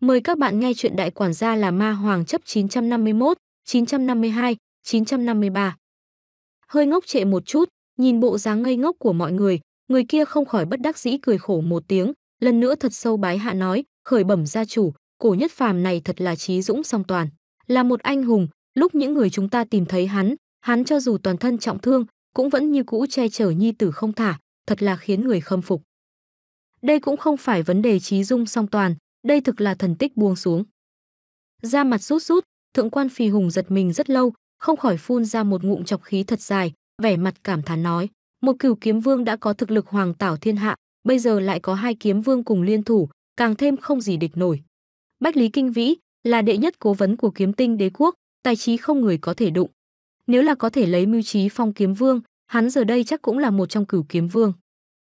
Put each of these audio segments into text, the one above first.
Mời các bạn nghe chuyện Đại quản gia là ma hoàng chấp 951, 952, 953. Hơi ngốc trệ một chút, nhìn bộ dáng ngây ngốc của mọi người, người kia không khỏi bất đắc dĩ cười khổ một tiếng, lần nữa thật sâu bái hạ nói, khởi bẩm gia chủ, cổ nhất phàm này thật là trí dũng song toàn, là một anh hùng, lúc những người chúng ta tìm thấy hắn, hắn cho dù toàn thân trọng thương, cũng vẫn như cũ che chở nhi tử không thả, thật là khiến người khâm phục. Đây cũng không phải vấn đề trí dung song toàn, đây thực là thần tích buông xuống. Ra mặt rút rút, thượng quan Phi Hùng giật mình rất lâu, không khỏi phun ra một ngụm chọc khí thật dài, vẻ mặt cảm thán nói, một cửu kiếm vương đã có thực lực hoàng tảo thiên hạ, bây giờ lại có hai kiếm vương cùng liên thủ, càng thêm không gì địch nổi. Bách Lý Kinh Vĩ là đệ nhất cố vấn của kiếm tinh đế quốc, tài trí không người có thể đụng. Nếu là có thể lấy mưu trí phong kiếm vương, hắn giờ đây chắc cũng là một trong cửu kiếm vương.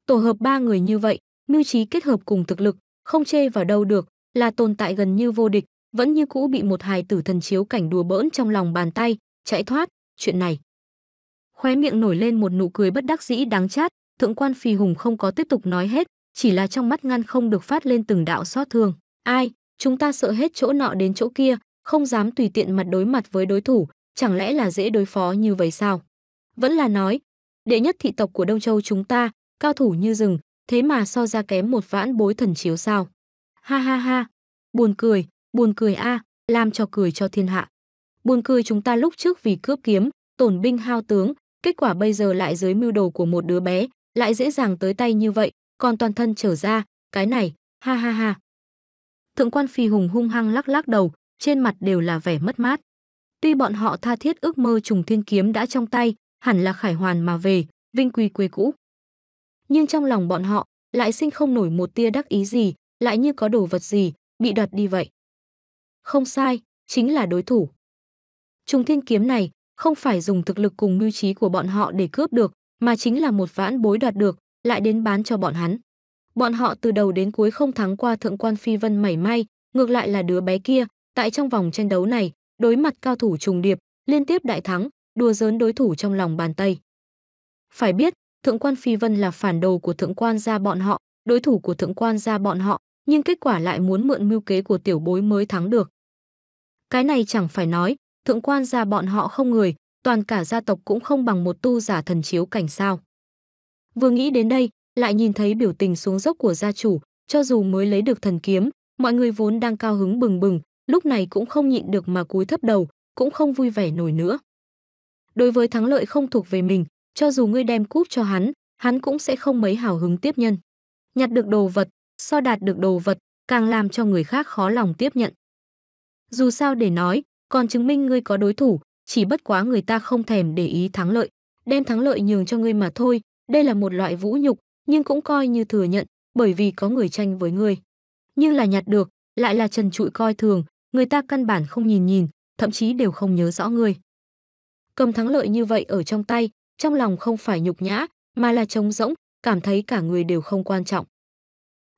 Tổ hợp ba người như vậy, mưu trí kết hợp cùng thực lực, không chê vào đâu được, là tồn tại gần như vô địch, vẫn như cũ bị một hài tử thần chiếu cảnh đùa bỡn trong lòng bàn tay, chạy thoát, chuyện này. Khóe miệng nổi lên một nụ cười bất đắc dĩ đáng chát, thượng quan phi hùng không có tiếp tục nói hết, chỉ là trong mắt ngăn không được phát lên từng đạo xót thương. Ai, chúng ta sợ hết chỗ nọ đến chỗ kia, không dám tùy tiện mặt đối mặt với đối thủ, chẳng lẽ là dễ đối phó như vậy sao? Vẫn là nói, đệ nhất thị tộc của Đông Châu chúng ta, cao thủ như rừng, thế mà so ra kém một vãn bối thần chiếu sao. Ha ha ha, buồn cười, buồn cười a, à, làm cho cười cho thiên hạ. Buồn cười chúng ta lúc trước vì cướp kiếm, tổn binh hao tướng, kết quả bây giờ lại dưới mưu đồ của một đứa bé, lại dễ dàng tới tay như vậy, còn toàn thân trở ra, cái này, ha ha ha. Thượng quan phi hùng hung hăng lắc lắc đầu, trên mặt đều là vẻ mất mát. Tuy bọn họ tha thiết ước mơ trùng thiên kiếm đã trong tay, hẳn là khải hoàn mà về, vinh quy quê cũ nhưng trong lòng bọn họ lại sinh không nổi một tia đắc ý gì, lại như có đồ vật gì bị đoạt đi vậy. Không sai, chính là đối thủ. Trùng thiên kiếm này không phải dùng thực lực cùng mưu trí của bọn họ để cướp được, mà chính là một vãn bối đoạt được, lại đến bán cho bọn hắn. Bọn họ từ đầu đến cuối không thắng qua thượng quan phi vân mảy may, ngược lại là đứa bé kia, tại trong vòng tranh đấu này, đối mặt cao thủ trùng điệp, liên tiếp đại thắng, đùa giỡn đối thủ trong lòng bàn tay. Phải biết, thượng quan Phi Vân là phản đồ của thượng quan gia bọn họ, đối thủ của thượng quan gia bọn họ, nhưng kết quả lại muốn mượn mưu kế của tiểu bối mới thắng được. Cái này chẳng phải nói, thượng quan gia bọn họ không người, toàn cả gia tộc cũng không bằng một tu giả thần chiếu cảnh sao. Vừa nghĩ đến đây, lại nhìn thấy biểu tình xuống dốc của gia chủ, cho dù mới lấy được thần kiếm, mọi người vốn đang cao hứng bừng bừng, lúc này cũng không nhịn được mà cúi thấp đầu, cũng không vui vẻ nổi nữa. Đối với thắng lợi không thuộc về mình, cho dù ngươi đem cúp cho hắn, hắn cũng sẽ không mấy hào hứng tiếp nhận. Nhặt được đồ vật, so đạt được đồ vật, càng làm cho người khác khó lòng tiếp nhận. Dù sao để nói, còn chứng minh ngươi có đối thủ, chỉ bất quá người ta không thèm để ý thắng lợi, đem thắng lợi nhường cho ngươi mà thôi, đây là một loại vũ nhục, nhưng cũng coi như thừa nhận, bởi vì có người tranh với ngươi. Nhưng là nhặt được, lại là trần trụi coi thường, người ta căn bản không nhìn nhìn, thậm chí đều không nhớ rõ ngươi. Cầm thắng lợi như vậy ở trong tay, trong lòng không phải nhục nhã, mà là trống rỗng, cảm thấy cả người đều không quan trọng.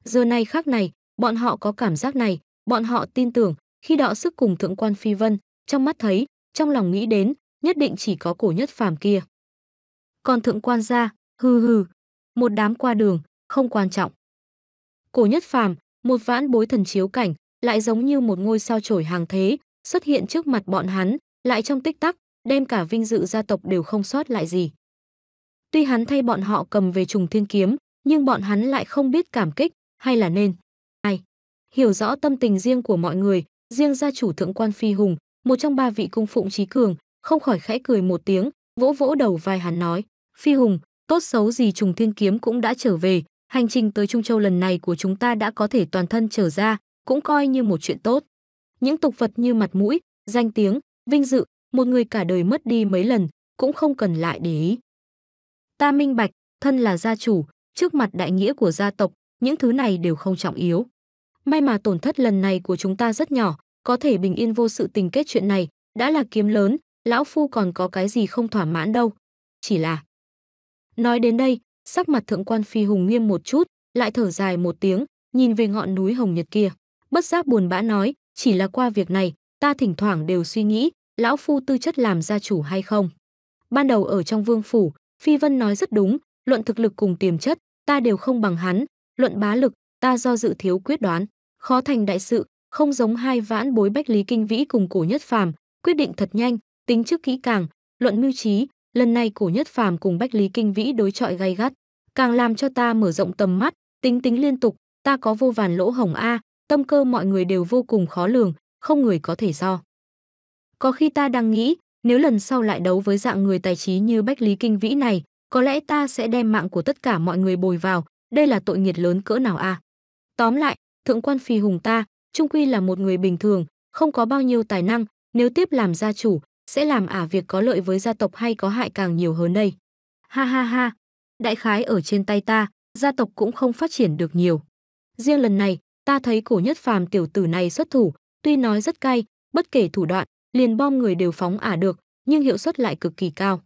Giờ này khác này, bọn họ có cảm giác này, bọn họ tin tưởng, khi đọ sức cùng thượng quan Phi Vân, trong mắt thấy, trong lòng nghĩ đến, nhất định chỉ có cổ nhất phàm kia. Còn thượng quan gia, hừ hừ, một đám qua đường, không quan trọng. Cổ nhất phàm, một vãn bối thần chiếu cảnh, lại giống như một ngôi sao trổi hàng thế, xuất hiện trước mặt bọn hắn, lại trong tích tắc, đem cả vinh dự gia tộc đều không sót lại gì. Tuy hắn thay bọn họ cầm về trùng thiên kiếm, nhưng bọn hắn lại không biết cảm kích, hay là nên. Ai? Hiểu rõ tâm tình riêng của mọi người, riêng gia chủ thượng quan phi hùng, một trong ba vị cung phụng trí cường, không khỏi khẽ cười một tiếng, vỗ vỗ đầu vai hắn nói. Phi hùng, tốt xấu gì trùng thiên kiếm cũng đã trở về, hành trình tới Trung Châu lần này của chúng ta đã có thể toàn thân trở ra, cũng coi như một chuyện tốt. Những tục vật như mặt mũi, danh tiếng, vinh dự, một người cả đời mất đi mấy lần, cũng không cần lại để ý. Ta minh bạch, thân là gia chủ, trước mặt đại nghĩa của gia tộc, những thứ này đều không trọng yếu. May mà tổn thất lần này của chúng ta rất nhỏ, có thể bình yên vô sự tình kết chuyện này, đã là kiếm lớn, lão phu còn có cái gì không thỏa mãn đâu. Chỉ là... Nói đến đây, sắc mặt thượng quan phi hùng nghiêm một chút, lại thở dài một tiếng, nhìn về ngọn núi hồng nhật kia. Bất giác buồn bã nói, chỉ là qua việc này, ta thỉnh thoảng đều suy nghĩ, lão phu tư chất làm gia chủ hay không. Ban đầu ở trong vương phủ, Phi Vân nói rất đúng, luận thực lực cùng tiềm chất, ta đều không bằng hắn, luận bá lực, ta do dự thiếu quyết đoán, khó thành đại sự, không giống hai vãn bối bách lý kinh vĩ cùng cổ nhất phàm, quyết định thật nhanh, tính trước kỹ càng, luận mưu trí, lần này cổ nhất phàm cùng bách lý kinh vĩ đối chọi gay gắt, càng làm cho ta mở rộng tầm mắt, tính tính liên tục, ta có vô vàn lỗ hồng a, tâm cơ mọi người đều vô cùng khó lường, không người có thể do. Có khi ta đang nghĩ, nếu lần sau lại đấu với dạng người tài trí như Bách Lý Kinh Vĩ này, có lẽ ta sẽ đem mạng của tất cả mọi người bồi vào, đây là tội nghiệt lớn cỡ nào a. À? Tóm lại, thượng quan phi hùng ta, trung quy là một người bình thường, không có bao nhiêu tài năng, nếu tiếp làm gia chủ, sẽ làm ả việc có lợi với gia tộc hay có hại càng nhiều hơn đây. Ha ha ha, đại khái ở trên tay ta, gia tộc cũng không phát triển được nhiều. Riêng lần này, ta thấy cổ nhất phàm tiểu tử này xuất thủ, tuy nói rất cay, bất kể thủ đoạn, liền bom người đều phóng ả được, nhưng hiệu suất lại cực kỳ cao.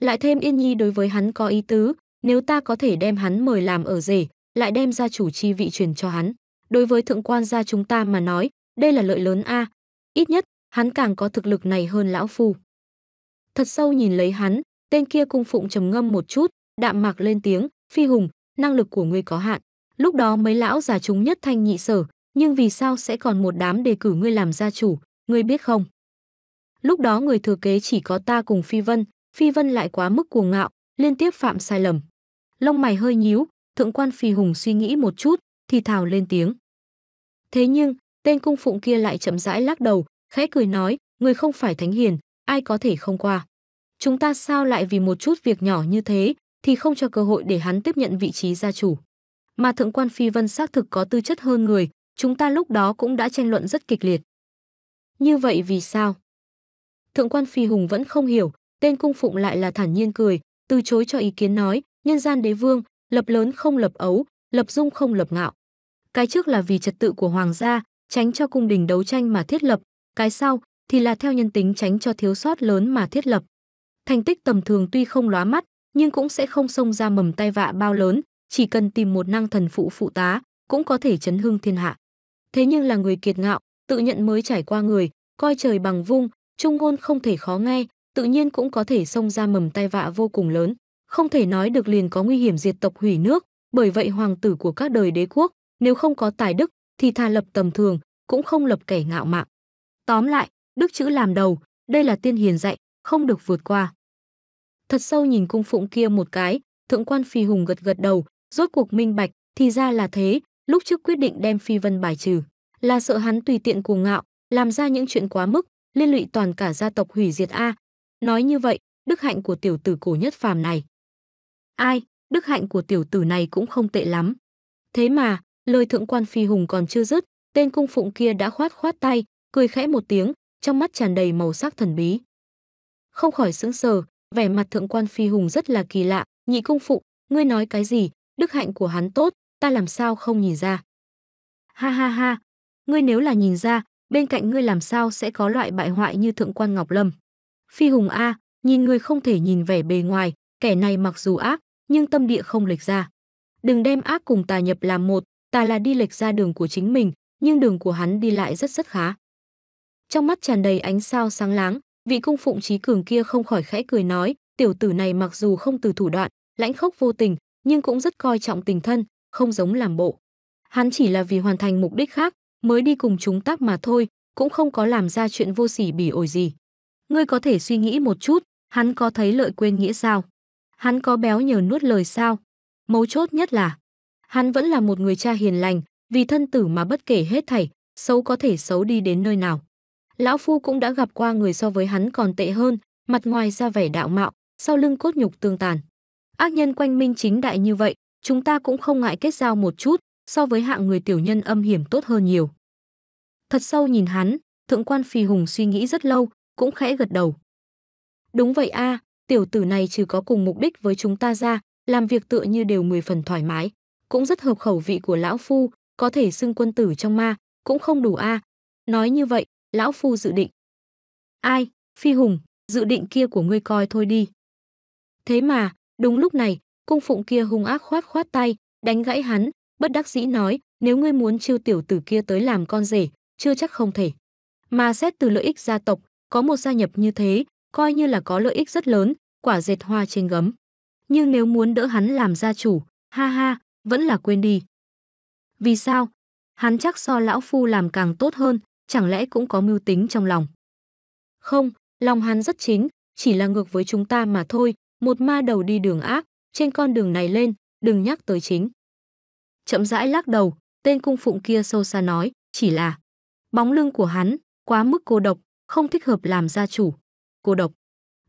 Lại thêm Yên Nhi đối với hắn có ý tứ, nếu ta có thể đem hắn mời làm ở rể, lại đem gia chủ chi vị truyền cho hắn. Đối với thượng quan gia chúng ta mà nói, đây là lợi lớn a. Ít nhất, hắn càng có thực lực này hơn lão phu. Thật sâu nhìn lấy hắn, tên kia cung phụng trầm ngâm một chút, đạm mạc lên tiếng, "Phi hùng, năng lực của ngươi có hạn. Lúc đó mấy lão già chúng nhất thanh nhị sở, nhưng vì sao sẽ còn một đám đề cử ngươi làm gia chủ, ngươi biết không?" Lúc đó người thừa kế chỉ có ta cùng Phi Vân, Phi Vân lại quá mức cuồng ngạo, liên tiếp phạm sai lầm. Lông mày hơi nhíu, thượng quan Phi Hùng suy nghĩ một chút, thì thào lên tiếng. Thế nhưng, tên cung phụng kia lại chậm rãi lắc đầu, khẽ cười nói, người không phải thánh hiền, ai có thể không qua. Chúng ta sao lại vì một chút việc nhỏ như thế, thì không cho cơ hội để hắn tiếp nhận vị trí gia chủ. Mà thượng quan Phi Vân xác thực có tư chất hơn người, chúng ta lúc đó cũng đã tranh luận rất kịch liệt. Như vậy vì sao? Thượng quan Phi Hùng vẫn không hiểu, tên cung phụng lại là thản nhiên cười, từ chối cho ý kiến nói, nhân gian đế vương, lập lớn không lập ấu, lập dung không lập ngạo. Cái trước là vì trật tự của hoàng gia, tránh cho cung đình đấu tranh mà thiết lập, cái sau thì là theo nhân tính tránh cho thiếu sót lớn mà thiết lập. Thành tích tầm thường tuy không lóa mắt, nhưng cũng sẽ không xông ra mầm tay vạ bao lớn, chỉ cần tìm một năng thần phụ phụ tá, cũng có thể chấn hưng thiên hạ. Thế nhưng là người kiệt ngạo, tự nhận mới trải qua người, coi trời bằng vung, Trung ngôn không thể khó nghe, tự nhiên cũng có thể xông ra mầm tai vạ vô cùng lớn, không thể nói được liền có nguy hiểm diệt tộc hủy nước, bởi vậy hoàng tử của các đời đế quốc, nếu không có tài đức thì thà lập tầm thường, cũng không lập kẻ ngạo mạn. Tóm lại, đức chữ làm đầu, đây là tiên hiền dạy, không được vượt qua. Thật sâu nhìn cung phụng kia một cái, thượng quan phi hùng gật gật đầu, rốt cuộc minh bạch, thì ra là thế, lúc trước quyết định đem phi vân bài trừ, là sợ hắn tùy tiện cuồng ngạo, làm ra những chuyện quá mức, liên lụy toàn cả gia tộc hủy diệt a. Nói như vậy, đức hạnh của tiểu tử cổ nhất phàm này. Ai, đức hạnh của tiểu tử này cũng không tệ lắm. Thế mà, lời thượng quan phi hùng còn chưa dứt, tên cung phụng kia đã khoát khoát tay, cười khẽ một tiếng, trong mắt tràn đầy màu sắc thần bí. Không khỏi sững sờ, vẻ mặt thượng quan phi hùng rất là kỳ lạ, nhị cung phụng, ngươi nói cái gì, đức hạnh của hắn tốt, ta làm sao không nhìn ra. Ha ha ha, ngươi nếu là nhìn ra, bên cạnh ngươi làm sao sẽ có loại bại hoại như thượng quan Ngọc Lâm. Phi Hùng A, nhìn người không thể nhìn vẻ bề ngoài, kẻ này mặc dù ác, nhưng tâm địa không lệch ra. Đừng đem ác cùng tà nhập làm một, tà là đi lệch ra đường của chính mình, nhưng đường của hắn đi lại rất rất khá. Trong mắt tràn đầy ánh sao sáng láng, vị cung phụng trí cường kia không khỏi khẽ cười nói, tiểu tử này mặc dù không từ thủ đoạn, lãnh khốc vô tình, nhưng cũng rất coi trọng tình thân, không giống làm bộ. Hắn chỉ là vì hoàn thành mục đích khác, mới đi cùng chúng tác mà thôi, cũng không có làm ra chuyện vô sỉ bỉ ổi gì. Ngươi có thể suy nghĩ một chút, hắn có thấy lợi quên nghĩa sao? Hắn có béo nhờ nuốt lời sao? Mấu chốt nhất là, hắn vẫn là một người cha hiền lành, vì thân tử mà bất kể hết thảy, xấu có thể xấu đi đến nơi nào. Lão Phu cũng đã gặp qua người so với hắn còn tệ hơn, mặt ngoài ra vẻ đạo mạo, sau lưng cốt nhục tương tàn. Ác nhân quanh minh chính đại như vậy, chúng ta cũng không ngại kết giao một chút, so với hạng người tiểu nhân âm hiểm tốt hơn nhiều. Thật sâu nhìn hắn, thượng quan phi hùng suy nghĩ rất lâu, cũng khẽ gật đầu. Đúng vậy a, à, tiểu tử này trừ có cùng mục đích với chúng ta ra, làm việc tựa như đều mười phần thoải mái, cũng rất hợp khẩu vị của lão phu, có thể xưng quân tử trong ma, cũng không đủ a. À. Nói như vậy, lão phu dự định. Ai, phi hùng, dự định kia của ngươi coi thôi đi. Thế mà, đúng lúc này, cung phụng kia hung ác khoát khoát tay, đánh gãy hắn, bất đắc dĩ nói, nếu ngươi muốn chiêu tiểu tử kia tới làm con rể, chưa chắc không thể. Mà xét từ lợi ích gia tộc, có một gia nhập như thế, coi như là có lợi ích rất lớn, quả dệt hoa trên gấm. Nhưng nếu muốn đỡ hắn làm gia chủ, ha ha, vẫn là quên đi. Vì sao? Hắn chắc so lão phu làm càng tốt hơn, chẳng lẽ cũng có mưu tính trong lòng. Không, lòng hắn rất chính, chỉ là ngược với chúng ta mà thôi, một ma đầu đi đường ác, trên con đường này lên, đừng nhắc tới chính chậm rãi lắc đầu, tên cung phụng kia sâu xa nói, chỉ là bóng lưng của hắn, quá mức cô độc, không thích hợp làm gia chủ. Cô độc.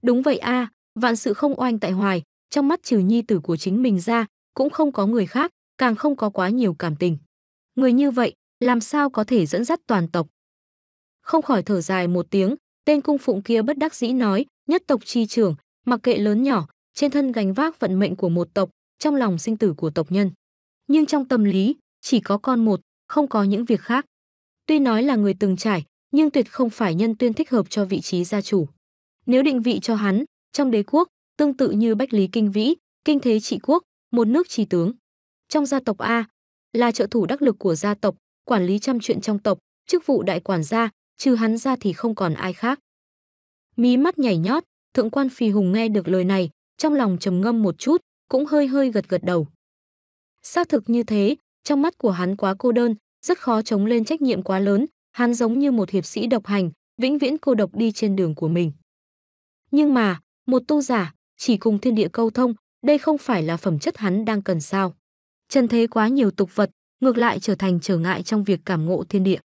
Đúng vậy a, à, vạn sự không oanh tại hoài, trong mắt trừ nhi tử của chính mình ra, cũng không có người khác, càng không có quá nhiều cảm tình. Người như vậy, làm sao có thể dẫn dắt toàn tộc? Không khỏi thở dài một tiếng, tên cung phụng kia bất đắc dĩ nói, nhất tộc chi trưởng, mặc kệ lớn nhỏ, trên thân gánh vác vận mệnh của một tộc, trong lòng sinh tử của tộc nhân nhưng trong tâm lý chỉ có con một, không có những việc khác. Tuy nói là người từng trải, nhưng tuyệt không phải nhân tuyên thích hợp cho vị trí gia chủ. Nếu định vị cho hắn, trong đế quốc, tương tự như Bách Lý Kinh Vĩ, kinh thế trị quốc, một nước trì tướng. Trong gia tộc A, là trợ thủ đắc lực của gia tộc, quản lý trăm chuyện trong tộc, chức vụ đại quản gia, trừ hắn ra thì không còn ai khác. Mí mắt nhảy nhót, thượng quan phi hùng nghe được lời này, trong lòng trầm ngâm một chút, cũng hơi hơi gật gật đầu. Xác thực như thế, trong mắt của hắn quá cô đơn, rất khó chống lên trách nhiệm quá lớn, hắn giống như một hiệp sĩ độc hành, vĩnh viễn cô độc đi trên đường của mình. Nhưng mà, một tu giả, chỉ cùng thiên địa câu thông, đây không phải là phẩm chất hắn đang cần sao. Trần thế quá nhiều tục vật, ngược lại trở thành trở ngại trong việc cảm ngộ thiên địa.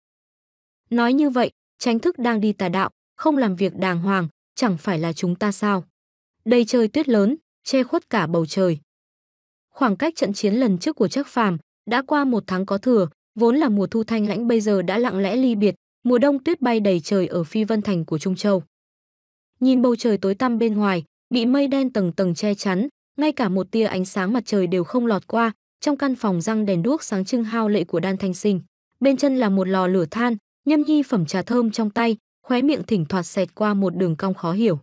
Nói như vậy, tránh thức đang đi tà đạo, không làm việc đàng hoàng, chẳng phải là chúng ta sao. Đây trời tuyết lớn, che khuất cả bầu trời. Khoảng cách trận chiến lần trước của Trác Phàm đã qua một tháng có thừa, vốn là mùa thu thanh lãnh bây giờ đã lặng lẽ ly biệt, mùa đông tuyết bay đầy trời ở Phi Vân Thành của Trung Châu. Nhìn bầu trời tối tăm bên ngoài, bị mây đen tầng tầng che chắn, ngay cả một tia ánh sáng mặt trời đều không lọt qua, trong căn phòng răng đèn đuốc sáng trưng hao lệ của Đan Thanh Sinh. Bên chân là một lò lửa than, Nhâm Nhi phẩm trà thơm trong tay, khóe miệng thỉnh thoạt xẹt qua một đường cong khó hiểu.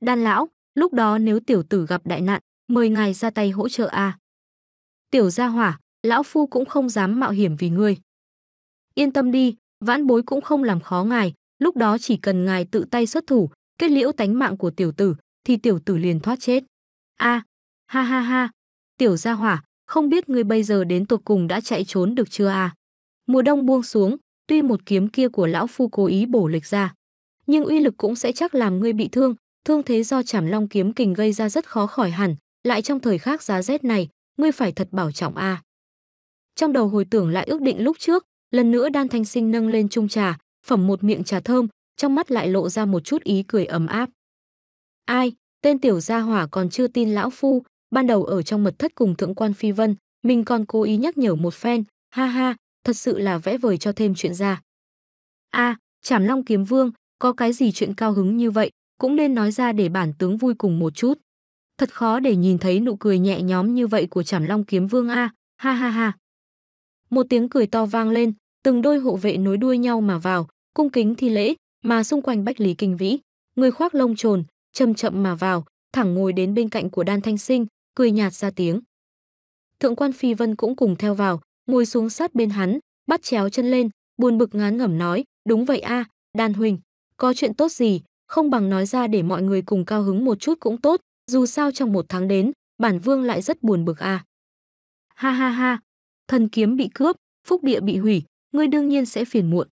Đan lão, lúc đó nếu tiểu tử gặp đại nạn, mời ngài ra tay hỗ trợ a. À. Tiểu gia hỏa, lão phu cũng không dám mạo hiểm vì ngươi. Yên tâm đi, vãn bối cũng không làm khó ngài, lúc đó chỉ cần ngài tự tay xuất thủ, kết liễu tánh mạng của tiểu tử, thì tiểu tử liền thoát chết. A, à, ha ha ha, tiểu gia hỏa, không biết ngươi bây giờ đến tột cùng đã chạy trốn được chưa a? À? Mùa đông buông xuống, tuy một kiếm kia của lão phu cố ý bổ lệch ra, nhưng uy lực cũng sẽ chắc làm ngươi bị thương, thương thế do chảm long kiếm kình gây ra rất khó khỏi hẳn, lại trong thời khắc giá rét này, ngươi phải thật bảo trọng a. À. Trong đầu hồi tưởng lại ước định lúc trước, lần nữa Đan Thanh Sinh nâng lên chung trà, phẩm một miệng trà thơm, trong mắt lại lộ ra một chút ý cười ấm áp. Ai, tên tiểu gia hỏa còn chưa tin lão phu, ban đầu ở trong mật thất cùng thượng quan phi vân, mình còn cố ý nhắc nhở một phen, ha ha, thật sự là vẽ vời cho thêm chuyện ra. A, à, Trảm Long Kiếm Vương, có cái gì chuyện cao hứng như vậy, cũng nên nói ra để bản tướng vui cùng một chút. Thật khó để nhìn thấy nụ cười nhẹ nhóm như vậy của Trảm Long Kiếm Vương a, ha ha ha. Một tiếng cười to vang lên, từng đôi hộ vệ nối đuôi nhau mà vào, cung kính thi lễ, mà xung quanh Bách Lý Kinh Vĩ, người khoác lông trồn, chậm chậm mà vào, thẳng ngồi đến bên cạnh của Đan Thanh Sinh, cười nhạt ra tiếng. Thượng quan Phi Vân cũng cùng theo vào, ngồi xuống sát bên hắn, bắt chéo chân lên, buồn bực ngán ngẩm nói, đúng vậy a, Đan Huỳnh, có chuyện tốt gì, không bằng nói ra để mọi người cùng cao hứng một chút cũng tốt, dù sao trong một tháng đến, bản vương lại rất buồn bực à. Ha ha ha, thần kiếm bị cướp, phúc địa bị hủy, ngươi đương nhiên sẽ phiền muộn.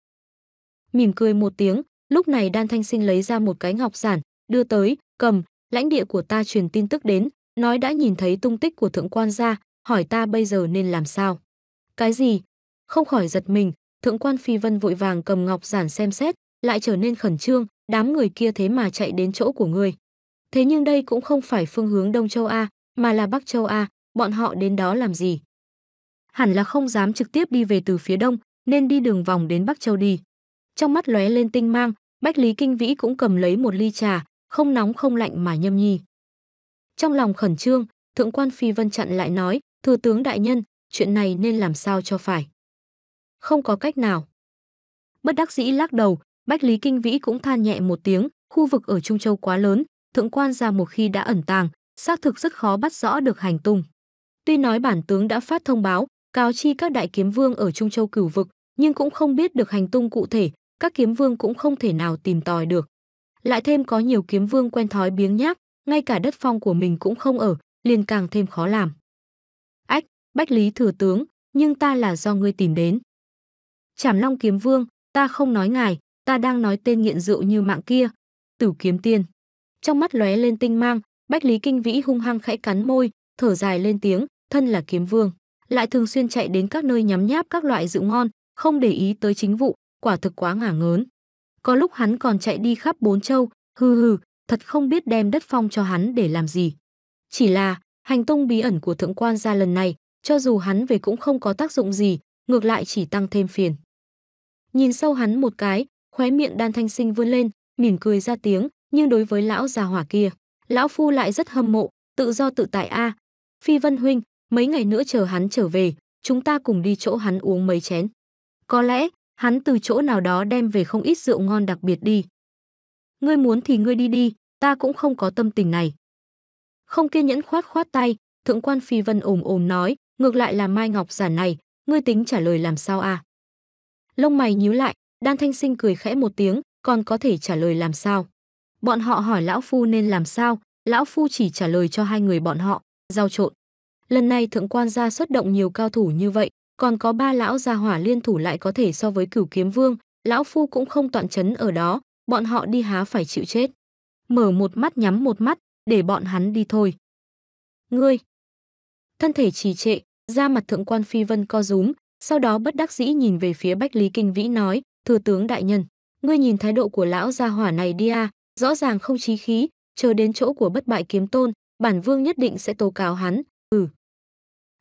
Mỉm cười một tiếng, lúc này đan thanh sinh lấy ra một cái ngọc giản, đưa tới, cầm, lãnh địa của ta truyền tin tức đến, nói đã nhìn thấy tung tích của thượng quan gia, hỏi ta bây giờ nên làm sao. Cái gì? Không khỏi giật mình, thượng quan phi vân vội vàng cầm ngọc giản xem xét, lại trở nên khẩn trương, đám người kia thế mà chạy đến chỗ của ngươi. Thế nhưng đây cũng không phải phương hướng Đông châu A, mà là Bắc châu A, bọn họ đến đó làm gì? Hẳn là không dám trực tiếp đi về từ phía đông, nên đi đường vòng đến Bắc châu đi. Trong mắt lóe lên tinh mang, Bách Lý Kinh Vĩ cũng cầm lấy một ly trà, không nóng không lạnh mà nhâm nhi. Trong lòng khẩn trương, thượng quan Phi Vân chặn lại nói, thừa tướng đại nhân, chuyện này nên làm sao cho phải. Không có cách nào. Bất đắc dĩ lắc đầu, Bách Lý Kinh Vĩ cũng than nhẹ một tiếng, khu vực ở Trung Châu quá lớn, thượng quan ra một khi đã ẩn tàng, xác thực rất khó bắt rõ được hành tung. Tuy nói bản tướng đã phát thông báo, cáo chi các đại kiếm vương ở Trung Châu cửu vực, nhưng cũng không biết được hành tung cụ thể, các kiếm vương cũng không thể nào tìm tòi được. Lại thêm có nhiều kiếm vương quen thói biếng nhác, ngay cả đất phong của mình cũng không ở, liền càng thêm khó làm. Ách, Bách Lý Thừa Tướng, nhưng ta là do ngươi tìm đến. Trảm Long Kiếm Vương, ta không nói ngài, ta đang nói tên nghiện rượu như mạng kia, Tử Kiếm Tiên trong mắt lóe lên tinh mang, Bách Lý Kinh Vĩ hung hăng khẽ cắn môi, thở dài lên tiếng, thân là kiếm vương, lại thường xuyên chạy đến các nơi nhắm nháp các loại rượu ngon, không để ý tới chính vụ, quả thực quá ngả ngớn. Có lúc hắn còn chạy đi khắp bốn châu, hừ hừ, thật không biết đem đất phong cho hắn để làm gì. Chỉ là, hành tung bí ẩn của thượng quan gia lần này, cho dù hắn về cũng không có tác dụng gì, ngược lại chỉ tăng thêm phiền. Nhìn sâu hắn một cái, khóe miệng đan thanh sinh vươn lên, mỉm cười ra tiếng, nhưng đối với lão già hỏa kia, lão phu lại rất hâm mộ, tự do tự tại a. Phi Vân huynh, mấy ngày nữa chờ hắn trở về, chúng ta cùng đi chỗ hắn uống mấy chén. Có lẽ, hắn từ chỗ nào đó đem về không ít rượu ngon đặc biệt đi. Ngươi muốn thì ngươi đi đi, ta cũng không có tâm tình này. Không kiên nhẫn khoát khoát tay, thượng quan Phi Vân ồm ồm nói, ngược lại là Mai Ngọc giả này, ngươi tính trả lời làm sao à? Lông mày nhíu lại, Đan Thanh Sinh cười khẽ một tiếng, còn có thể trả lời làm sao? Bọn họ hỏi lão phu nên làm sao, lão phu chỉ trả lời cho hai người bọn họ, giao trộn. Lần này thượng quan gia xuất động nhiều cao thủ như vậy, còn có ba lão gia hỏa liên thủ lại có thể so với cửu kiếm vương, lão phu cũng không toàn chấn ở đó, bọn họ đi há phải chịu chết. Mở một mắt nhắm một mắt, để bọn hắn đi thôi. Ngươi! Thân thể trì trệ, da mặt thượng quan phi vân co rúm, sau đó bất đắc dĩ nhìn về phía Bách Lý Kinh Vĩ nói, thừa tướng đại nhân, ngươi nhìn thái độ của lão gia hỏa này đi à, rõ ràng không chí khí, chờ đến chỗ của bất bại kiếm tôn, bản vương nhất định sẽ tố cáo hắn, ừ.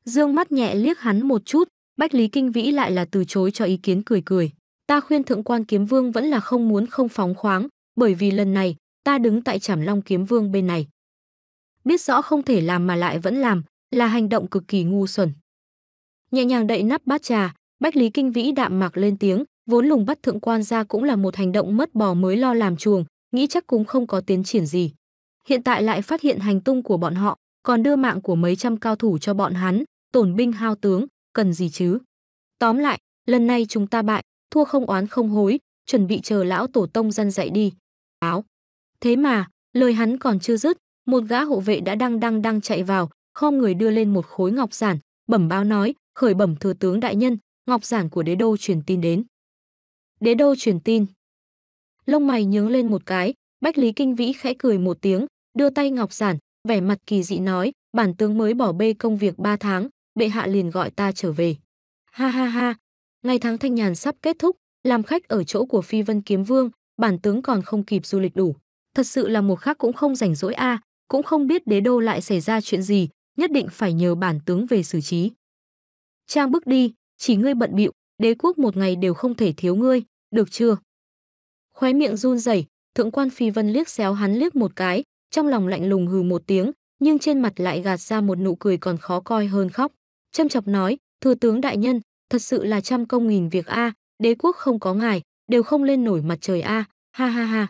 Dương mắt nhẹ liếc hắn một chút, Bách Lý Kinh Vĩ lại là từ chối cho ý kiến cười cười. Ta khuyên thượng quan kiếm vương vẫn là không muốn không phóng khoáng, bởi vì lần này, ta đứng tại trảm long kiếm vương bên này. Biết rõ không thể làm mà lại vẫn làm, là hành động cực kỳ ngu xuẩn. Nhẹ nhàng đậy nắp bát trà, Bách Lý Kinh Vĩ đạm mạc lên tiếng, vốn lùng bắt thượng quan ra cũng là một hành động mất bò mới lo làm chuồng, nghĩ chắc cũng không có tiến triển gì. Hiện tại lại phát hiện hành tung của bọn họ, còn đưa mạng của mấy trăm cao thủ cho bọn hắn, tổn binh hao tướng, cần gì chứ? Tóm lại, lần này chúng ta bại, thua không oán không hối, chuẩn bị chờ lão tổ tông dân dạy đi. Áo. Thế mà, lời hắn còn chưa dứt, một gã hộ vệ đã đang đang đang chạy vào, khom người đưa lên một khối ngọc giản, bẩm báo nói, khởi bẩm thừa tướng đại nhân, ngọc giản của đế đô truyền tin đến. Đế đô truyền tin, lông mày nhướng lên một cái, Bách Lý Kinh Vĩ khẽ cười một tiếng, đưa tay ngọc giản, vẻ mặt kỳ dị nói, bản tướng mới bỏ bê công việc 3 tháng, bệ hạ liền gọi ta trở về. Ha ha ha, ngày tháng thanh nhàn sắp kết thúc, làm khách ở chỗ của Phi Vân Kiếm Vương, bản tướng còn không kịp du lịch đủ. Thật sự là một khác cũng không rảnh rỗi a, à, cũng không biết đế đô lại xảy ra chuyện gì, nhất định phải nhờ bản tướng về xử trí. Trang bước đi, chỉ ngươi bận bịu, đế quốc một ngày đều không thể thiếu ngươi, được chưa? khóe miệng run rẩy, thượng quan Phi Vân liếc xéo hắn liếc một cái, trong lòng lạnh lùng hừ một tiếng, nhưng trên mặt lại gạt ra một nụ cười còn khó coi hơn khóc. Châm chọc nói, thừa tướng đại nhân, thật sự là trăm công nghìn việc a, đế quốc không có ngài, đều không lên nổi mặt trời a, ha ha ha.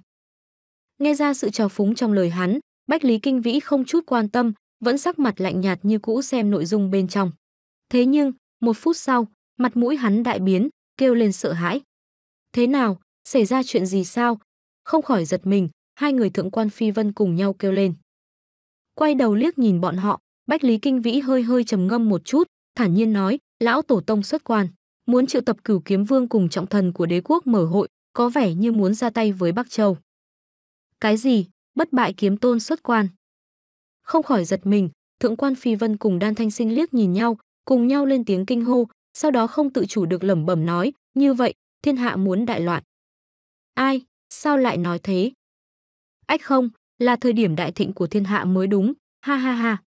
Nghe ra sự trào phúng trong lời hắn, Bách Lý Kinh Vĩ không chút quan tâm, vẫn sắc mặt lạnh nhạt như cũ xem nội dung bên trong. Thế nhưng, một phút sau, mặt mũi hắn đại biến, kêu lên sợ hãi. Thế nào, Xảy ra chuyện gì sao? Không khỏi giật mình, hai người thượng quan Phi Vân cùng nhau kêu lên. Quay đầu liếc nhìn bọn họ, Bách Lý Kinh Vĩ hơi hơi trầm ngâm một chút, thản nhiên nói, lão tổ tông xuất quan, muốn triệu tập cửu kiếm vương cùng trọng thần của đế quốc mở hội, có vẻ như muốn ra tay với Bắc Châu. Cái gì? Bất bại kiếm tôn xuất quan. Không khỏi giật mình, thượng quan Phi Vân cùng Đan Thanh Sinh liếc nhìn nhau, cùng nhau lên tiếng kinh hô, sau đó không tự chủ được lẩm bẩm nói, như vậy, thiên hạ muốn đại loạn. Ai, sao lại nói thế? Ách không, là thời điểm đại thịnh của thiên hạ mới đúng, ha ha ha.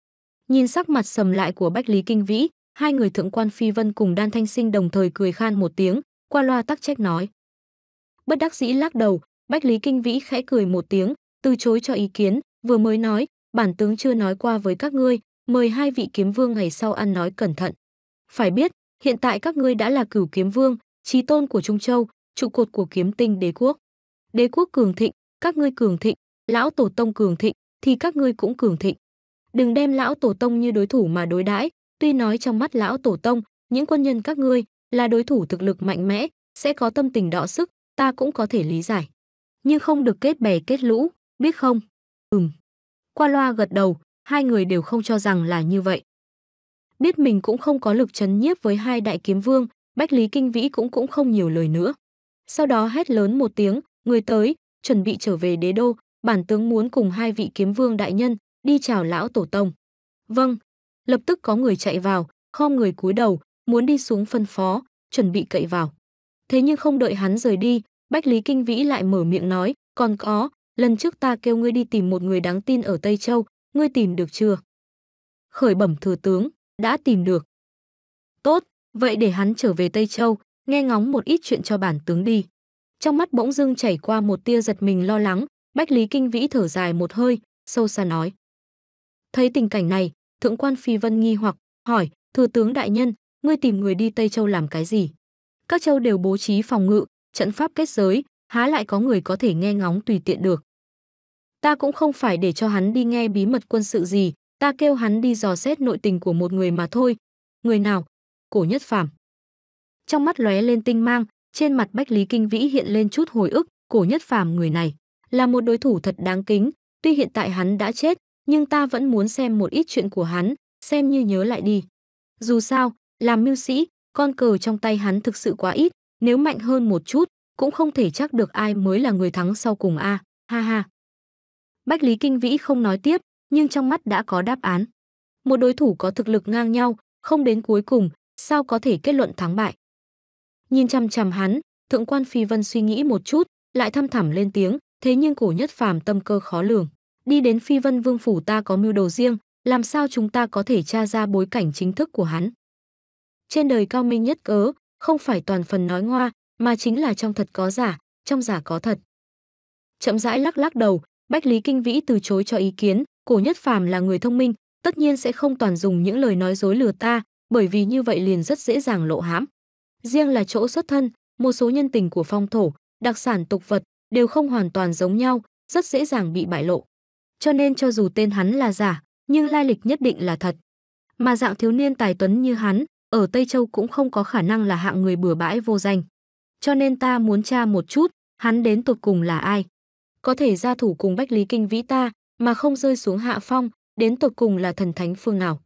Nhìn sắc mặt sầm lại của Bách Lý Kinh Vĩ, hai người thượng quan Phi Vân cùng Đan Thanh Sinh đồng thời cười khan một tiếng, qua loa tắc trách nói. Bất đắc dĩ lắc đầu, Bách Lý Kinh Vĩ khẽ cười một tiếng, từ chối cho ý kiến, vừa mới nói, bản tướng chưa nói qua với các ngươi, mời hai vị kiếm vương ngày sau ăn nói cẩn thận. Phải biết, hiện tại các ngươi đã là cửu kiếm vương, trí tôn của Trung Châu, trụ cột của kiếm tinh đế quốc. Đế quốc cường thịnh, các ngươi cường thịnh, lão tổ tông cường thịnh thì các ngươi cũng cường thịnh. Đừng đem lão tổ tông như đối thủ mà đối đãi, tuy nói trong mắt lão tổ tông, những quân nhân các ngươi là đối thủ thực lực mạnh mẽ, sẽ có tâm tình đọ sức, ta cũng có thể lý giải. Nhưng không được kết bè kết lũ, biết không? Ừm. Qua loa gật đầu, hai người đều không cho rằng là như vậy. Biết mình cũng không có lực chấn nhiếp với hai đại kiếm vương, Bách Lý Kinh Vĩ cũng cũng không nhiều lời nữa. Sau đó hét lớn một tiếng, người tới, chuẩn bị trở về đế đô, bản tướng muốn cùng hai vị kiếm vương đại nhân đi chào lão tổ tông. Vâng, lập tức có người chạy vào, khom người cúi đầu, muốn đi xuống phân phó, chuẩn bị cậy vào. Thế nhưng không đợi hắn rời đi, Bách Lý Kinh Vĩ lại mở miệng nói, còn có, lần trước ta kêu ngươi đi tìm một người đáng tin ở Tây Châu, ngươi tìm được chưa? Khởi bẩm thừa tướng, đã tìm được. Tốt, vậy để hắn trở về Tây Châu, nghe ngóng một ít chuyện cho bản tướng đi. Trong mắt bỗng dưng chảy qua một tia giật mình lo lắng, Bách Lý Kinh Vĩ thở dài một hơi, sâu xa nói. Thấy tình cảnh này, thượng quan Phi Vân nghi hoặc, hỏi, thừa tướng đại nhân, ngươi tìm người đi Tây Châu làm cái gì? Các châu đều bố trí phòng ngự, trận pháp kết giới, há lại có người có thể nghe ngóng tùy tiện được. Ta cũng không phải để cho hắn đi nghe bí mật quân sự gì, ta kêu hắn đi dò xét nội tình của một người mà thôi. Người nào? Cổ nhất phàm trong mắt lóe lên tinh mang, trên mặt Bách Lý Kinh Vĩ hiện lên chút hồi ức, cổ nhất phàm người này là một đối thủ thật đáng kính, tuy hiện tại hắn đã chết, nhưng ta vẫn muốn xem một ít chuyện của hắn, xem như nhớ lại đi. Dù sao, làm mưu sĩ, con cờ trong tay hắn thực sự quá ít, nếu mạnh hơn một chút, cũng không thể chắc được ai mới là người thắng sau cùng a. À. Ha ha. Bách Lý Kinh Vĩ không nói tiếp, nhưng trong mắt đã có đáp án. Một đối thủ có thực lực ngang nhau, không đến cuối cùng, sao có thể kết luận thắng bại? nhìn chằm chằm hắn, thượng quan phi vân suy nghĩ một chút, lại thăm thẳm lên tiếng, thế nhưng cổ nhất phàm tâm cơ khó lường. Đi đến phi vân vương phủ ta có mưu đồ riêng, làm sao chúng ta có thể tra ra bối cảnh chính thức của hắn. Trên đời cao minh nhất cớ, không phải toàn phần nói ngoa, mà chính là trong thật có giả, trong giả có thật. Chậm rãi lắc lắc đầu, Bách Lý Kinh Vĩ từ chối cho ý kiến, cổ nhất phàm là người thông minh, tất nhiên sẽ không toàn dùng những lời nói dối lừa ta, bởi vì như vậy liền rất dễ dàng lộ hãm riêng là chỗ xuất thân, một số nhân tình của phong thổ, đặc sản tục vật đều không hoàn toàn giống nhau, rất dễ dàng bị bại lộ. Cho nên cho dù tên hắn là giả, nhưng lai lịch nhất định là thật. Mà dạng thiếu niên tài tuấn như hắn, ở Tây Châu cũng không có khả năng là hạng người bừa bãi vô danh. Cho nên ta muốn tra một chút, hắn đến tột cùng là ai? Có thể ra thủ cùng Bách Lý Kinh Vĩ ta, mà không rơi xuống hạ phong, đến tột cùng là thần thánh phương nào?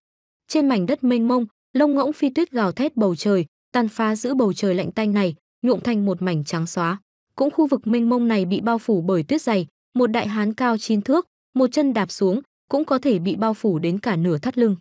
Trên mảnh đất mênh mông, lông ngỗng phi tuyết gào thét bầu trời, tàn phá giữa bầu trời lạnh tanh này, nhuộm thành một mảnh trắng xóa. Cũng khu vực mênh mông này bị bao phủ bởi tuyết dày, một đại hán cao chín thước, một chân đạp xuống, cũng có thể bị bao phủ đến cả nửa thắt lưng.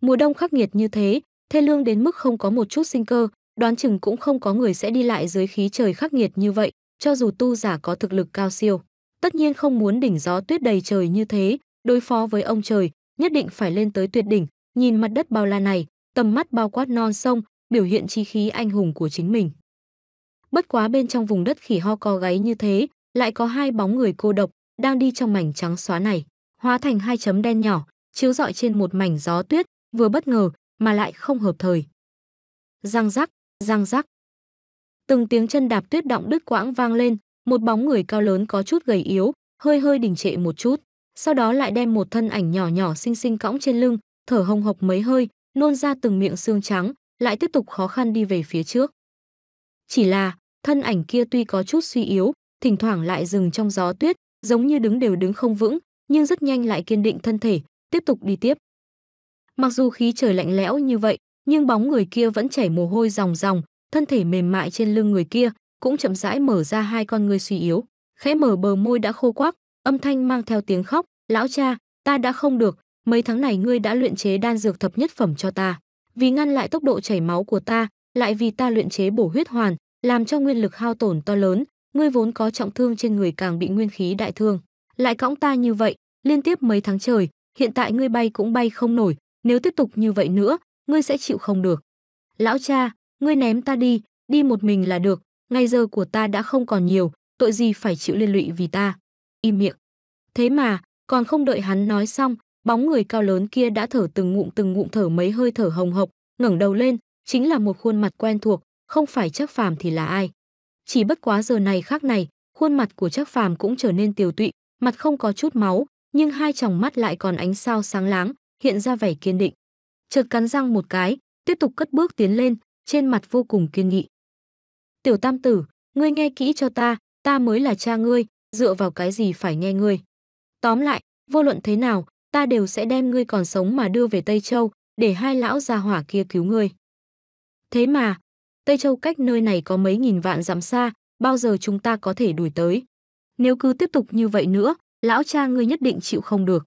Mùa đông khắc nghiệt như thế, thê lương đến mức không có một chút sinh cơ, đoán chừng cũng không có người sẽ đi lại dưới khí trời khắc nghiệt như vậy, cho dù tu giả có thực lực cao siêu. Tất nhiên không muốn đỉnh gió tuyết đầy trời như thế, đối phó với ông trời, nhất định phải lên tới tuyệt đỉnh, nhìn mặt đất bao la này, tầm mắt bao quát non sông, biểu hiện chi khí anh hùng của chính mình. Bất quá bên trong vùng đất khỉ ho co gáy như thế, lại có hai bóng người cô độc đang đi trong mảnh trắng xóa này, hóa thành hai chấm đen nhỏ, chiếu rọi trên một mảnh gió tuyết, vừa bất ngờ mà lại không hợp thời. Răng rắc, răng rắc. Từng tiếng chân đạp tuyết động đứt quãng vang lên, một bóng người cao lớn có chút gầy yếu, hơi hơi đình trệ một chút, sau đó lại đem một thân ảnh nhỏ nhỏ xinh xinh cõng trên lưng, thở hồng hộc mấy hơi, nôn ra từng miệng xương trắng, lại tiếp tục khó khăn đi về phía trước. Chỉ là, thân ảnh kia tuy có chút suy yếu, thỉnh thoảng lại dừng trong gió tuyết, giống như đứng đều đứng không vững, nhưng rất nhanh lại kiên định thân thể, tiếp tục đi tiếp. Mặc dù khí trời lạnh lẽo như vậy, nhưng bóng người kia vẫn chảy mồ hôi ròng ròng, thân thể mềm mại trên lưng người kia cũng chậm rãi mở ra hai con người suy yếu, khẽ mở bờ môi đã khô quắc, âm thanh mang theo tiếng khóc, "Lão cha, ta đã không được, mấy tháng này ngươi đã luyện chế đan dược thập nhất phẩm cho ta." vì ngăn lại tốc độ chảy máu của ta, lại vì ta luyện chế bổ huyết hoàn, làm cho nguyên lực hao tổn to lớn, ngươi vốn có trọng thương trên người càng bị nguyên khí đại thương, lại cõng ta như vậy, liên tiếp mấy tháng trời, hiện tại ngươi bay cũng bay không nổi, nếu tiếp tục như vậy nữa, ngươi sẽ chịu không được. Lão cha, ngươi ném ta đi, đi một mình là được, ngày giờ của ta đã không còn nhiều, tội gì phải chịu liên lụy vì ta. Im miệng. Thế mà, còn không đợi hắn nói xong, bóng người cao lớn kia đã thở từng ngụm từng ngụm thở mấy hơi thở hồng hộc, ngẩng đầu lên, chính là một khuôn mặt quen thuộc, không phải chắc Phàm thì là ai. Chỉ bất quá giờ này khác này, khuôn mặt của chắc Phàm cũng trở nên tiều tụy, mặt không có chút máu, nhưng hai tròng mắt lại còn ánh sao sáng láng, hiện ra vẻ kiên định. Chợt cắn răng một cái, tiếp tục cất bước tiến lên, trên mặt vô cùng kiên nghị. "Tiểu Tam tử, ngươi nghe kỹ cho ta, ta mới là cha ngươi, dựa vào cái gì phải nghe ngươi?" Tóm lại, vô luận thế nào, ta đều sẽ đem ngươi còn sống mà đưa về Tây Châu, để hai lão gia hỏa kia cứu ngươi. Thế mà, Tây Châu cách nơi này có mấy nghìn vạn dặm xa, bao giờ chúng ta có thể đuổi tới? Nếu cứ tiếp tục như vậy nữa, lão cha ngươi nhất định chịu không được.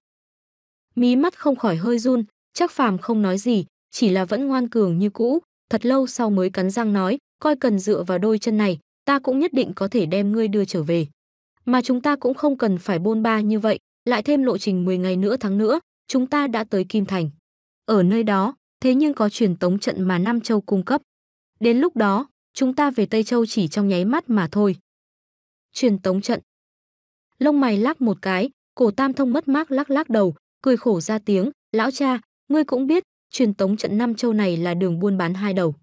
Mí mắt không khỏi hơi run, chắc phàm không nói gì, chỉ là vẫn ngoan cường như cũ, thật lâu sau mới cắn răng nói, coi cần dựa vào đôi chân này, ta cũng nhất định có thể đem ngươi đưa trở về. Mà chúng ta cũng không cần phải bôn ba như vậy, lại thêm lộ trình 10 ngày nữa tháng nữa, chúng ta đã tới Kim Thành. Ở nơi đó, thế nhưng có truyền tống trận mà Nam Châu cung cấp. Đến lúc đó, chúng ta về Tây Châu chỉ trong nháy mắt mà thôi. Truyền tống trận. Lông mày lắc một cái, cổ tam thông mất mát lắc lắc đầu, cười khổ ra tiếng, lão cha, ngươi cũng biết, truyền tống trận Nam Châu này là đường buôn bán hai đầu.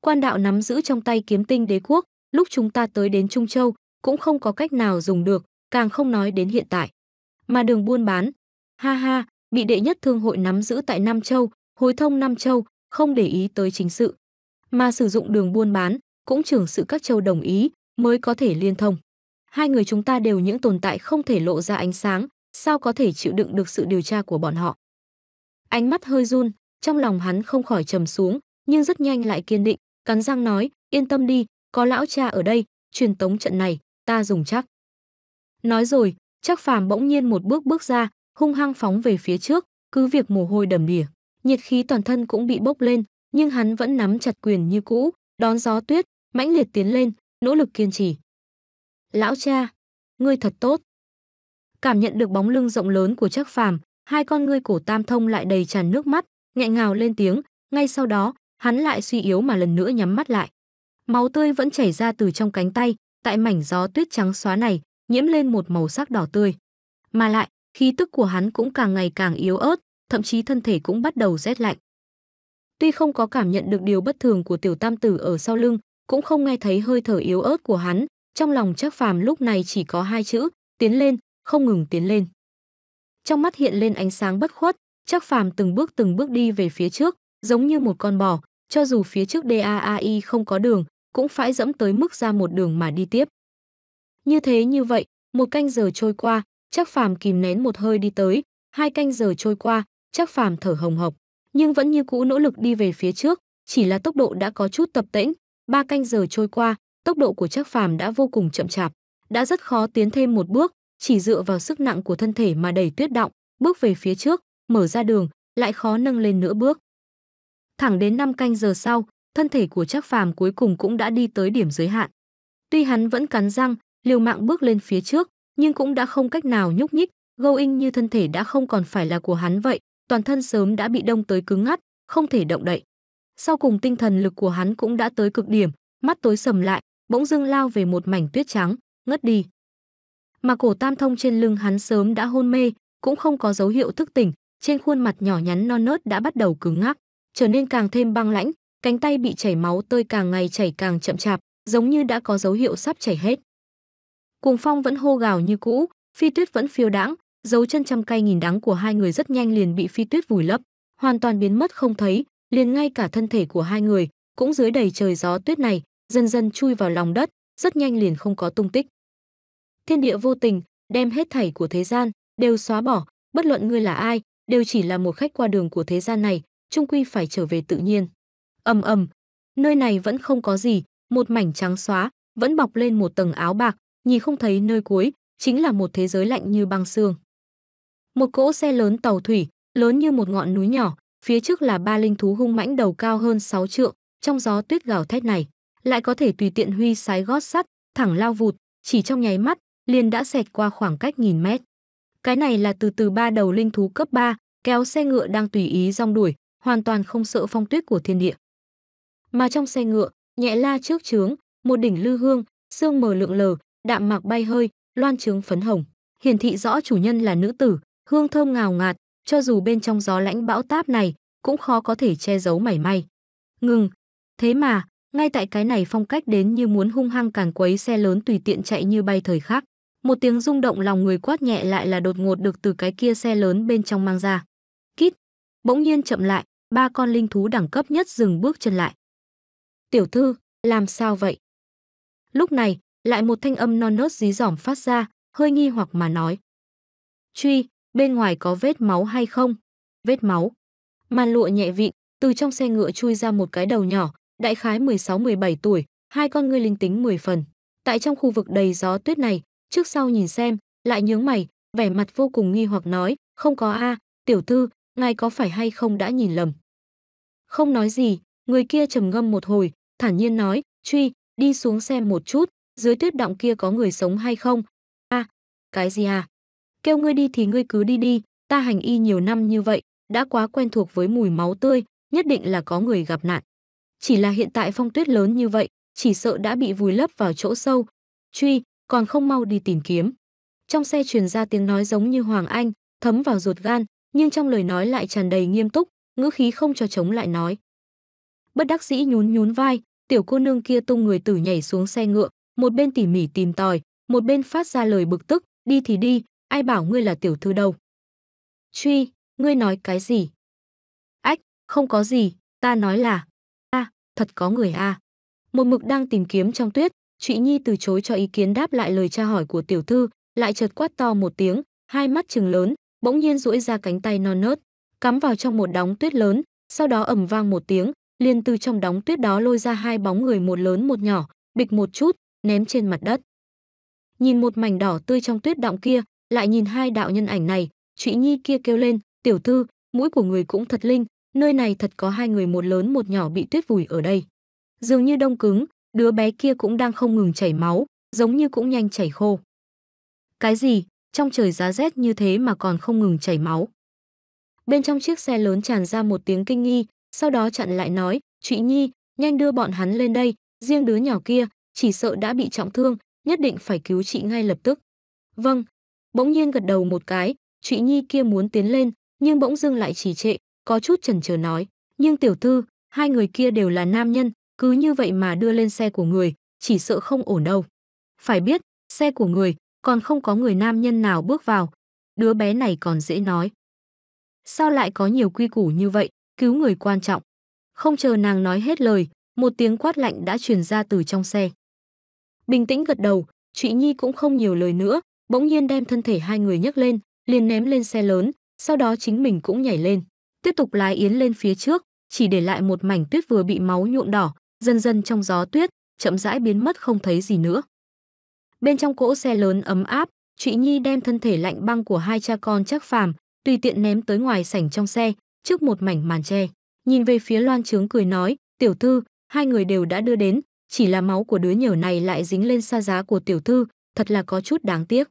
Quan đạo nắm giữ trong tay kiếm tinh đế quốc, lúc chúng ta tới đến Trung Châu, cũng không có cách nào dùng được, càng không nói đến hiện tại mà đường buôn bán. Ha ha, bị đệ nhất thương hội nắm giữ tại Nam Châu, hối thông Nam Châu, không để ý tới chính sự. Mà sử dụng đường buôn bán, cũng trưởng sự các châu đồng ý mới có thể liên thông. Hai người chúng ta đều những tồn tại không thể lộ ra ánh sáng, sao có thể chịu đựng được sự điều tra của bọn họ. Ánh mắt hơi run, trong lòng hắn không khỏi trầm xuống, nhưng rất nhanh lại kiên định, cắn răng nói, yên tâm đi, có lão cha ở đây, truyền tống trận này, ta dùng chắc. Nói rồi, Trác Phàm bỗng nhiên một bước bước ra, hung hăng phóng về phía trước, cứ việc mồ hôi đầm đìa, nhiệt khí toàn thân cũng bị bốc lên, nhưng hắn vẫn nắm chặt quyền như cũ, đón gió tuyết, mãnh liệt tiến lên, nỗ lực kiên trì. "Lão cha, ngươi thật tốt." Cảm nhận được bóng lưng rộng lớn của Trác Phàm, hai con ngươi cổ Tam Thông lại đầy tràn nước mắt, nghẹn ngào lên tiếng, ngay sau đó, hắn lại suy yếu mà lần nữa nhắm mắt lại. Máu tươi vẫn chảy ra từ trong cánh tay, tại mảnh gió tuyết trắng xóa này, nhiễm lên một màu sắc đỏ tươi. Mà lại, khí tức của hắn cũng càng ngày càng yếu ớt, thậm chí thân thể cũng bắt đầu rét lạnh. Tuy không có cảm nhận được điều bất thường của tiểu tam tử ở sau lưng, cũng không nghe thấy hơi thở yếu ớt của hắn, trong lòng chắc Phàm lúc này chỉ có hai chữ, tiến lên, không ngừng tiến lên. Trong mắt hiện lên ánh sáng bất khuất, chắc Phàm từng bước từng bước đi về phía trước, giống như một con bò, cho dù phía trước DAAI không có đường, cũng phải dẫm tới mức ra một đường mà đi tiếp. Như thế như vậy, một canh giờ trôi qua, chắc phàm kìm nén một hơi đi tới, hai canh giờ trôi qua, chắc phàm thở hồng hộc, nhưng vẫn như cũ nỗ lực đi về phía trước, chỉ là tốc độ đã có chút tập tễnh, ba canh giờ trôi qua, tốc độ của chắc phàm đã vô cùng chậm chạp, đã rất khó tiến thêm một bước, chỉ dựa vào sức nặng của thân thể mà đẩy tuyết động, bước về phía trước, mở ra đường, lại khó nâng lên nữa bước. Thẳng đến năm canh giờ sau, thân thể của chắc Phàm cuối cùng cũng đã đi tới điểm giới hạn. Tuy hắn vẫn cắn răng, liều mạng bước lên phía trước, nhưng cũng đã không cách nào nhúc nhích, Gâu In như thân thể đã không còn phải là của hắn vậy, toàn thân sớm đã bị đông tới cứng ngắt, không thể động đậy. Sau cùng tinh thần lực của hắn cũng đã tới cực điểm, mắt tối sầm lại, bỗng dưng lao về một mảnh tuyết trắng, ngất đi. Mà cổ tam thông trên lưng hắn sớm đã hôn mê, cũng không có dấu hiệu thức tỉnh, trên khuôn mặt nhỏ nhắn non nớt đã bắt đầu cứng ngắc, trở nên càng thêm băng lãnh, cánh tay bị chảy máu tươi càng ngày chảy càng chậm chạp, giống như đã có dấu hiệu sắp chảy hết. Cuồng phong vẫn hô gào như cũ, phi tuyết vẫn phiêu đãng, dấu chân trăm cây nghìn đắng của hai người rất nhanh liền bị phi tuyết vùi lấp, hoàn toàn biến mất không thấy, liền ngay cả thân thể của hai người cũng dưới đầy trời gió tuyết này, dần dần chui vào lòng đất, rất nhanh liền không có tung tích. Thiên địa vô tình, đem hết thảy của thế gian đều xóa bỏ, bất luận ngươi là ai, đều chỉ là một khách qua đường của thế gian này, Trung quy phải trở về tự nhiên. Ầm ầm, nơi này vẫn không có gì, một mảnh trắng xóa, vẫn bọc lên một tầng áo bạc, nhìn không thấy nơi cuối, chính là một thế giới lạnh như băng xương. Một cỗ xe lớn tàu thủy, lớn như một ngọn núi nhỏ, phía trước là ba linh thú hung mãnh đầu cao hơn 6 trượng, trong gió tuyết gào thét này, lại có thể tùy tiện huy sái gót sắt, thẳng lao vụt, chỉ trong nháy mắt, liền đã xẹt qua khoảng cách nghìn mét. Cái này là từ từ ba đầu linh thú cấp 3, kéo xe ngựa đang tùy ý rong đuổi, hoàn toàn không sợ phong tuyết của thiên địa. Mà trong xe ngựa, nhẹ la trước trướng, một đỉnh lư hương, xương mờ lượng lờ, đạm mạc bay hơi, loan trướng phấn hồng, hiển thị rõ chủ nhân là nữ tử, hương thơm ngào ngạt, cho dù bên trong gió lãnh bão táp này cũng khó có thể che giấu mảy may. Ngừng, thế mà, ngay tại cái này phong cách đến như muốn hung hăng càn quấy xe lớn tùy tiện chạy như bay thời khác. một tiếng rung động lòng người quát nhẹ lại là đột ngột được từ cái kia xe lớn bên trong mang ra. Kít, bỗng nhiên chậm lại, ba con linh thú đẳng cấp nhất dừng bước chân lại. Tiểu thư, làm sao vậy? Lúc này, lại một thanh âm non nớt dí dỏm phát ra, hơi nghi hoặc mà nói. Truy, bên ngoài có vết máu hay không? Vết máu. Màn lụa nhẹ vịn, từ trong xe ngựa chui ra một cái đầu nhỏ, đại khái 16-17 tuổi, hai con ngươi linh tính 10 phần. Tại trong khu vực đầy gió tuyết này, trước sau nhìn xem, lại nhướng mày, vẻ mặt vô cùng nghi hoặc nói, không có a, tiểu thư, ngài có phải hay không đã nhìn lầm. Không nói gì, người kia trầm ngâm một hồi, thản nhiên nói, truy, đi xuống xem một chút, dưới tuyết động kia có người sống hay không? A, à, cái gì à? Kêu ngươi đi thì ngươi cứ đi đi, ta hành y nhiều năm như vậy, đã quá quen thuộc với mùi máu tươi, nhất định là có người gặp nạn. Chỉ là hiện tại phong tuyết lớn như vậy, chỉ sợ đã bị vùi lấp vào chỗ sâu. Truy, còn không mau đi tìm kiếm. Trong xe truyền ra tiếng nói giống như Hoàng Anh, thấm vào ruột gan, nhưng trong lời nói lại tràn đầy nghiêm túc, ngữ khí không cho chống lại nói. Bất đắc dĩ nhún nhún vai, tiểu cô nương kia tung người tử nhảy xuống xe ngựa, một bên tỉ mỉ tìm tòi, một bên phát ra lời bực tức, đi thì đi, ai bảo ngươi là tiểu thư đâu. Truy, ngươi nói cái gì? Ách, không có gì, ta nói là, a, thật có người a. Một mực đang tìm kiếm trong tuyết, Trị Nhi từ chối cho ý kiến đáp lại lời tra hỏi của tiểu thư, lại chợt quát to một tiếng, hai mắt trừng lớn, bỗng nhiên duỗi ra cánh tay non nớt, cắm vào trong một đóng tuyết lớn, sau đó ầm vang một tiếng, liền từ trong đóng tuyết đó lôi ra hai bóng người một lớn một nhỏ, bịch một chút, ném trên mặt đất. Nhìn một mảnh đỏ tươi trong tuyết động kia, lại nhìn hai đạo nhân ảnh này, Trụy Nhi kia kêu lên, "Tiểu thư, mũi của người cũng thật linh, nơi này thật có hai người một lớn một nhỏ bị tuyết vùi ở đây." Dường như đông cứng, đứa bé kia cũng đang không ngừng chảy máu, giống như cũng nhanh chảy khô. Cái gì? Trong trời giá rét như thế mà còn không ngừng chảy máu. Bên trong chiếc xe lớn tràn ra một tiếng kinh nghi, sau đó chặn lại nói, "Trụy Nhi, nhanh đưa bọn hắn lên đây, riêng đứa nhỏ kia, chỉ sợ đã bị trọng thương, nhất định phải cứu chị ngay lập tức. Vâng, bỗng nhiên gật đầu một cái, chị Nhi kia muốn tiến lên, nhưng bỗng dưng lại trì trệ, có chút chần chờ nói, nhưng tiểu thư, hai người kia đều là nam nhân, cứ như vậy mà đưa lên xe của người, chỉ sợ không ổn đâu. Phải biết, xe của người, còn không có người nam nhân nào bước vào, đứa bé này còn dễ nói. Sao lại có nhiều quy củ như vậy, cứu người quan trọng. Không chờ nàng nói hết lời, một tiếng quát lạnh đã truyền ra từ trong xe bình tĩnh gật đầu, chị Nhi cũng không nhiều lời nữa, bỗng nhiên đem thân thể hai người nhấc lên, liền ném lên xe lớn, sau đó chính mình cũng nhảy lên, tiếp tục lái yến lên phía trước, chỉ để lại một mảnh tuyết vừa bị máu nhuộm đỏ, dần dần trong gió tuyết, chậm rãi biến mất không thấy gì nữa. Bên trong cỗ xe lớn ấm áp, chị Nhi đem thân thể lạnh băng của hai cha con chắc phàm, tùy tiện ném tới ngoài sảnh trong xe, trước một mảnh màn tre. Nhìn về phía Loan Trướng cười nói, tiểu thư, hai người đều đã đưa đến, chỉ là máu của đứa nhỏ này lại dính lên xa giá của tiểu thư, thật là có chút đáng tiếc.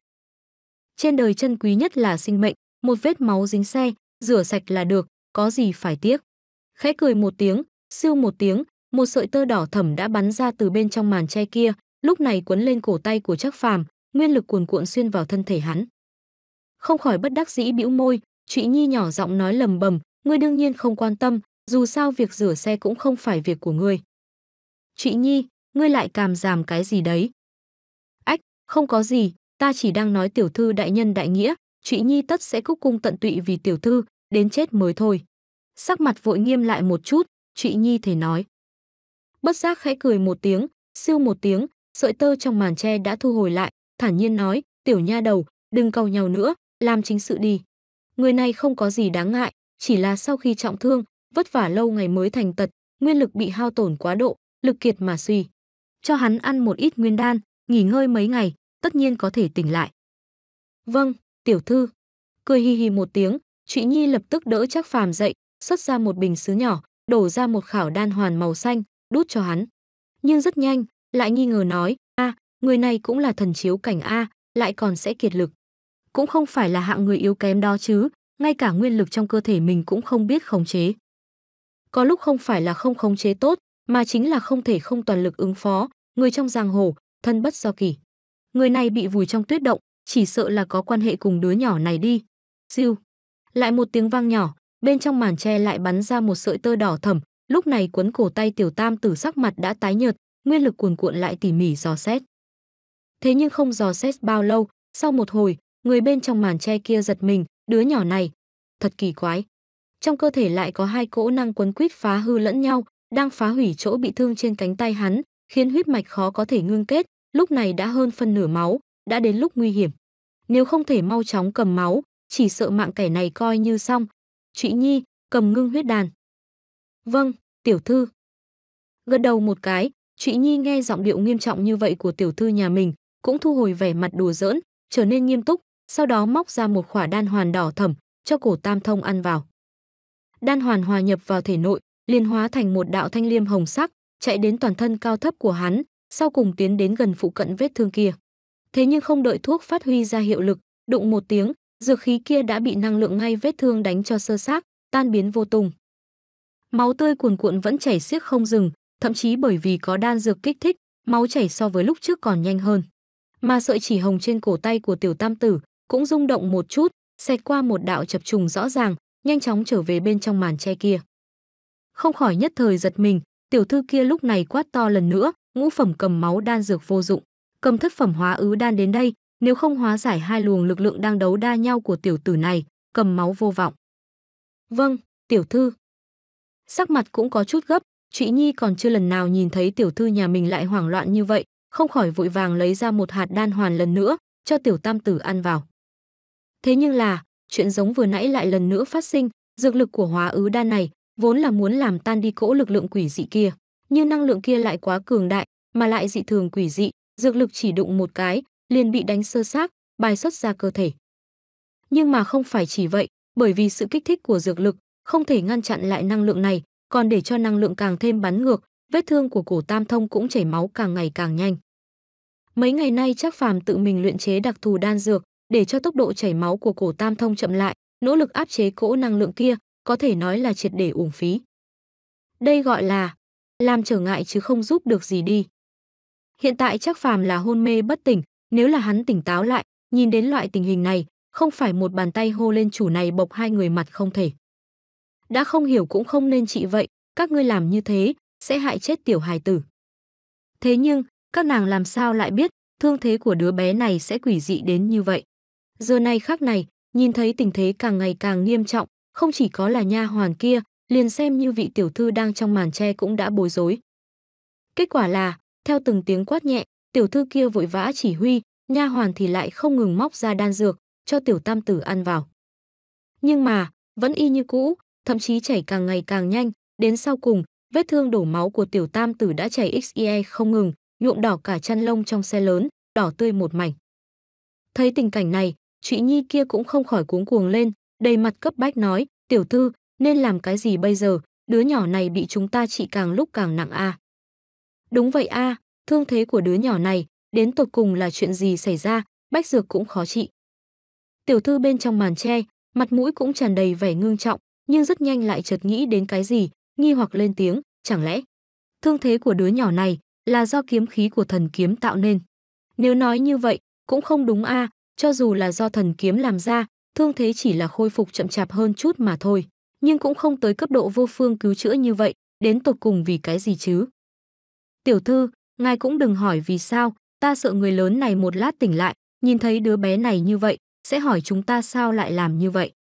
Trên đời chân quý nhất là sinh mệnh, một vết máu dính xe, rửa sạch là được, có gì phải tiếc. Khẽ cười một tiếng, siêu một tiếng, một sợi tơ đỏ thẩm đã bắn ra từ bên trong màn che kia, lúc này quấn lên cổ tay của Trác Phàm, nguyên lực cuồn cuộn xuyên vào thân thể hắn. Không khỏi bất đắc dĩ bĩu môi, Trụy Nhi nhỏ giọng nói lầm bầm, ngươi đương nhiên không quan tâm, dù sao việc rửa xe cũng không phải việc của ngươi. Chị Nhi, ngươi lại càm giảm cái gì đấy? Ách, không có gì, ta chỉ đang nói tiểu thư đại nhân đại nghĩa, chị Nhi tất sẽ cúc cung tận tụy vì tiểu thư, đến chết mới thôi. Sắc mặt vội nghiêm lại một chút, chị Nhi thể nói. Bất giác khẽ cười một tiếng, siêu một tiếng, sợi tơ trong màn tre đã thu hồi lại, thản nhiên nói, tiểu nha đầu, đừng cầu nhau nữa, làm chính sự đi. Người này không có gì đáng ngại, chỉ là sau khi trọng thương, vất vả lâu ngày mới thành tật, nguyên lực bị hao tổn quá độ, lực kiệt mà suy. Cho hắn ăn một ít nguyên đan, nghỉ ngơi mấy ngày, tất nhiên có thể tỉnh lại. Vâng, tiểu thư. Cười hì hì một tiếng, chị Nhi lập tức đỡ chắc phàm dậy, xuất ra một bình sứ nhỏ, đổ ra một khảo đan hoàn màu xanh, đút cho hắn. Nhưng rất nhanh, lại nghi ngờ nói, a, người này cũng là thần chiếu cảnh A, lại còn sẽ kiệt lực. Cũng không phải là hạng người yếu kém đó chứ, ngay cả nguyên lực trong cơ thể mình cũng không biết khống chế. Có lúc không phải là không khống chế tốt, mà chính là không thể không toàn lực ứng phó, người trong giang hồ, thân bất do kỳ. Người này bị vùi trong tuyết động, chỉ sợ là có quan hệ cùng đứa nhỏ này đi. Siêu. Lại một tiếng vang nhỏ, bên trong màn tre lại bắn ra một sợi tơ đỏ thẫm, lúc này quấn cổ tay tiểu tam tử sắc mặt đã tái nhợt, nguyên lực cuồn cuộn lại tỉ mỉ dò xét. Thế nhưng không dò xét bao lâu, sau một hồi, người bên trong màn tre kia giật mình, đứa nhỏ này, thật kỳ quái. Trong cơ thể lại có hai cỗ năng quấn quýt phá hư lẫn nhau, đang phá hủy chỗ bị thương trên cánh tay hắn, khiến huyết mạch khó có thể ngưng kết, lúc này đã hơn phân nửa máu, đã đến lúc nguy hiểm. Nếu không thể mau chóng cầm máu, chỉ sợ mạng kẻ này coi như xong. Trị Nhi, cầm ngưng huyết đàn. Vâng, tiểu thư. Gật đầu một cái, Trị Nhi nghe giọng điệu nghiêm trọng như vậy của tiểu thư nhà mình, cũng thu hồi vẻ mặt đùa giỡn, trở nên nghiêm túc, sau đó móc ra một khỏa đan hoàn đỏ thẩm, cho cổ tam thông ăn vào. Đan hoàn hòa nhập vào thể nội, liền hóa thành một đạo thanh liêm hồng sắc, chạy đến toàn thân cao thấp của hắn, sau cùng tiến đến gần phụ cận vết thương kia. Thế nhưng không đợi thuốc phát huy ra hiệu lực, đụng một tiếng, dược khí kia đã bị năng lượng ngay vết thương đánh cho sơ xác, tan biến vô tung. Máu tươi cuồn cuộn vẫn chảy xiết không dừng, thậm chí bởi vì có đan dược kích thích, máu chảy so với lúc trước còn nhanh hơn. Mà sợi chỉ hồng trên cổ tay của tiểu tam tử cũng rung động một chút, xẹt qua một đạo chập trùng rõ ràng, nhanh chóng trở về bên trong màn che kia không khỏi nhất thời giật mình, tiểu thư kia lúc này quát to lần nữa, ngũ phẩm cầm máu đan dược vô dụng, cầm thất phẩm hóa ứ đan đến đây, nếu không hóa giải hai luồng lực lượng đang đấu đa nhau của tiểu tử này, cầm máu vô vọng. Vâng, tiểu thư. Sắc mặt cũng có chút gấp, Trụy Nhi còn chưa lần nào nhìn thấy tiểu thư nhà mình lại hoảng loạn như vậy, không khỏi vội vàng lấy ra một hạt đan hoàn lần nữa, cho tiểu tam tử ăn vào. Thế nhưng là, chuyện giống vừa nãy lại lần nữa phát sinh, dược lực của hóa ứ đan này vốn là muốn làm tan đi cỗ lực lượng quỷ dị kia, nhưng năng lượng kia lại quá cường đại, mà lại dị thường quỷ dị, dược lực chỉ đụng một cái, liền bị đánh sơ xác, bài xuất ra cơ thể. Nhưng mà không phải chỉ vậy, bởi vì sự kích thích của dược lực không thể ngăn chặn lại năng lượng này, còn để cho năng lượng càng thêm bắn ngược, vết thương của cổ Tam Thông cũng chảy máu càng ngày càng nhanh. Mấy ngày nay chắc Phàm tự mình luyện chế đặc thù đan dược, để cho tốc độ chảy máu của cổ Tam Thông chậm lại, nỗ lực áp chế cỗ năng lượng kia, có thể nói là triệt để uổng phí. Đây gọi là làm trở ngại chứ không giúp được gì đi. Hiện tại chắc phàm là hôn mê bất tỉnh, nếu là hắn tỉnh táo lại, nhìn đến loại tình hình này, không phải một bàn tay hô lên chủ này bộc hai người mặt không thể. Đã không hiểu cũng không nên trị vậy, các ngươi làm như thế, sẽ hại chết tiểu hài tử. Thế nhưng, các nàng làm sao lại biết, thương thế của đứa bé này sẽ quỷ dị đến như vậy. Giờ này khác này, nhìn thấy tình thế càng ngày càng nghiêm trọng, không chỉ có là nha hoàn kia, liền xem như vị tiểu thư đang trong màn che cũng đã bối rối. Kết quả là, theo từng tiếng quát nhẹ, tiểu thư kia vội vã chỉ huy, nha hoàn thì lại không ngừng móc ra đan dược, cho tiểu tam tử ăn vào. Nhưng mà, vẫn y như cũ, thậm chí chảy càng ngày càng nhanh, đến sau cùng, vết thương đổ máu của tiểu tam tử đã chảy XE không ngừng, nhuộm đỏ cả chăn lông trong xe lớn, đỏ tươi một mảnh. Thấy tình cảnh này, chị Nhi kia cũng không khỏi cuống cuồng lên, đầy mặt cấp bách nói, tiểu thư, nên làm cái gì bây giờ, đứa nhỏ này bị chúng ta trị càng lúc càng nặng a. À? Đúng vậy a, thương thế của đứa nhỏ này, đến tột cùng là chuyện gì xảy ra, bách dược cũng khó trị. Tiểu thư bên trong màn tre, mặt mũi cũng tràn đầy vẻ ngưng trọng, nhưng rất nhanh lại chợt nghĩ đến cái gì, nghi hoặc lên tiếng, chẳng lẽ thương thế của đứa nhỏ này là do kiếm khí của thần kiếm tạo nên. Nếu nói như vậy, cũng không đúng a, cho dù là do thần kiếm làm ra, thương thế chỉ là khôi phục chậm chạp hơn chút mà thôi, nhưng cũng không tới cấp độ vô phương cứu chữa như vậy, đến tột cùng vì cái gì chứ? Tiểu thư, ngài cũng đừng hỏi vì sao, ta sợ người lớn này một lát tỉnh lại, nhìn thấy đứa bé này như vậy, sẽ hỏi chúng ta sao lại làm như vậy.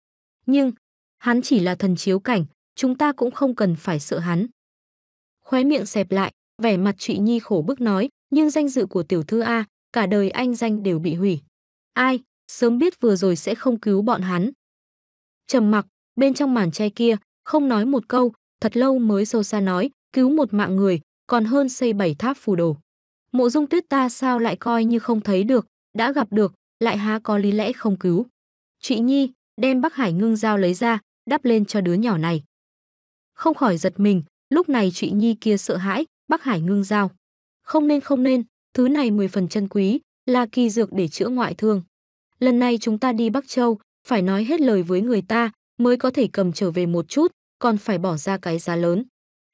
Nhưng, hắn chỉ là thần chiếu cảnh, chúng ta cũng không cần phải sợ hắn. Khóe miệng xẹp lại, vẻ mặt Trụy Nhi khổ bức nói, nhưng danh dự của tiểu thư A, cả đời anh danh đều bị hủy. Ai, sớm biết vừa rồi sẽ không cứu bọn hắn. Trầm mặc, bên trong màn che kia, không nói một câu, thật lâu mới sâu xa nói, cứu một mạng người, còn hơn xây bảy tháp phù đồ. Mộ dung tuyết ta sao lại coi như không thấy được, đã gặp được, lại há có lý lẽ không cứu. Chị Nhi, đem Bắc Hải ngưng dao lấy ra, đắp lên cho đứa nhỏ này. Không khỏi giật mình, lúc này chị Nhi kia sợ hãi, Bắc Hải ngưng dao. Không nên không nên, thứ này mười phần chân quý, là kỳ dược để chữa ngoại thương lần này chúng ta đi Bắc Châu, phải nói hết lời với người ta mới có thể cầm trở về một chút, còn phải bỏ ra cái giá lớn.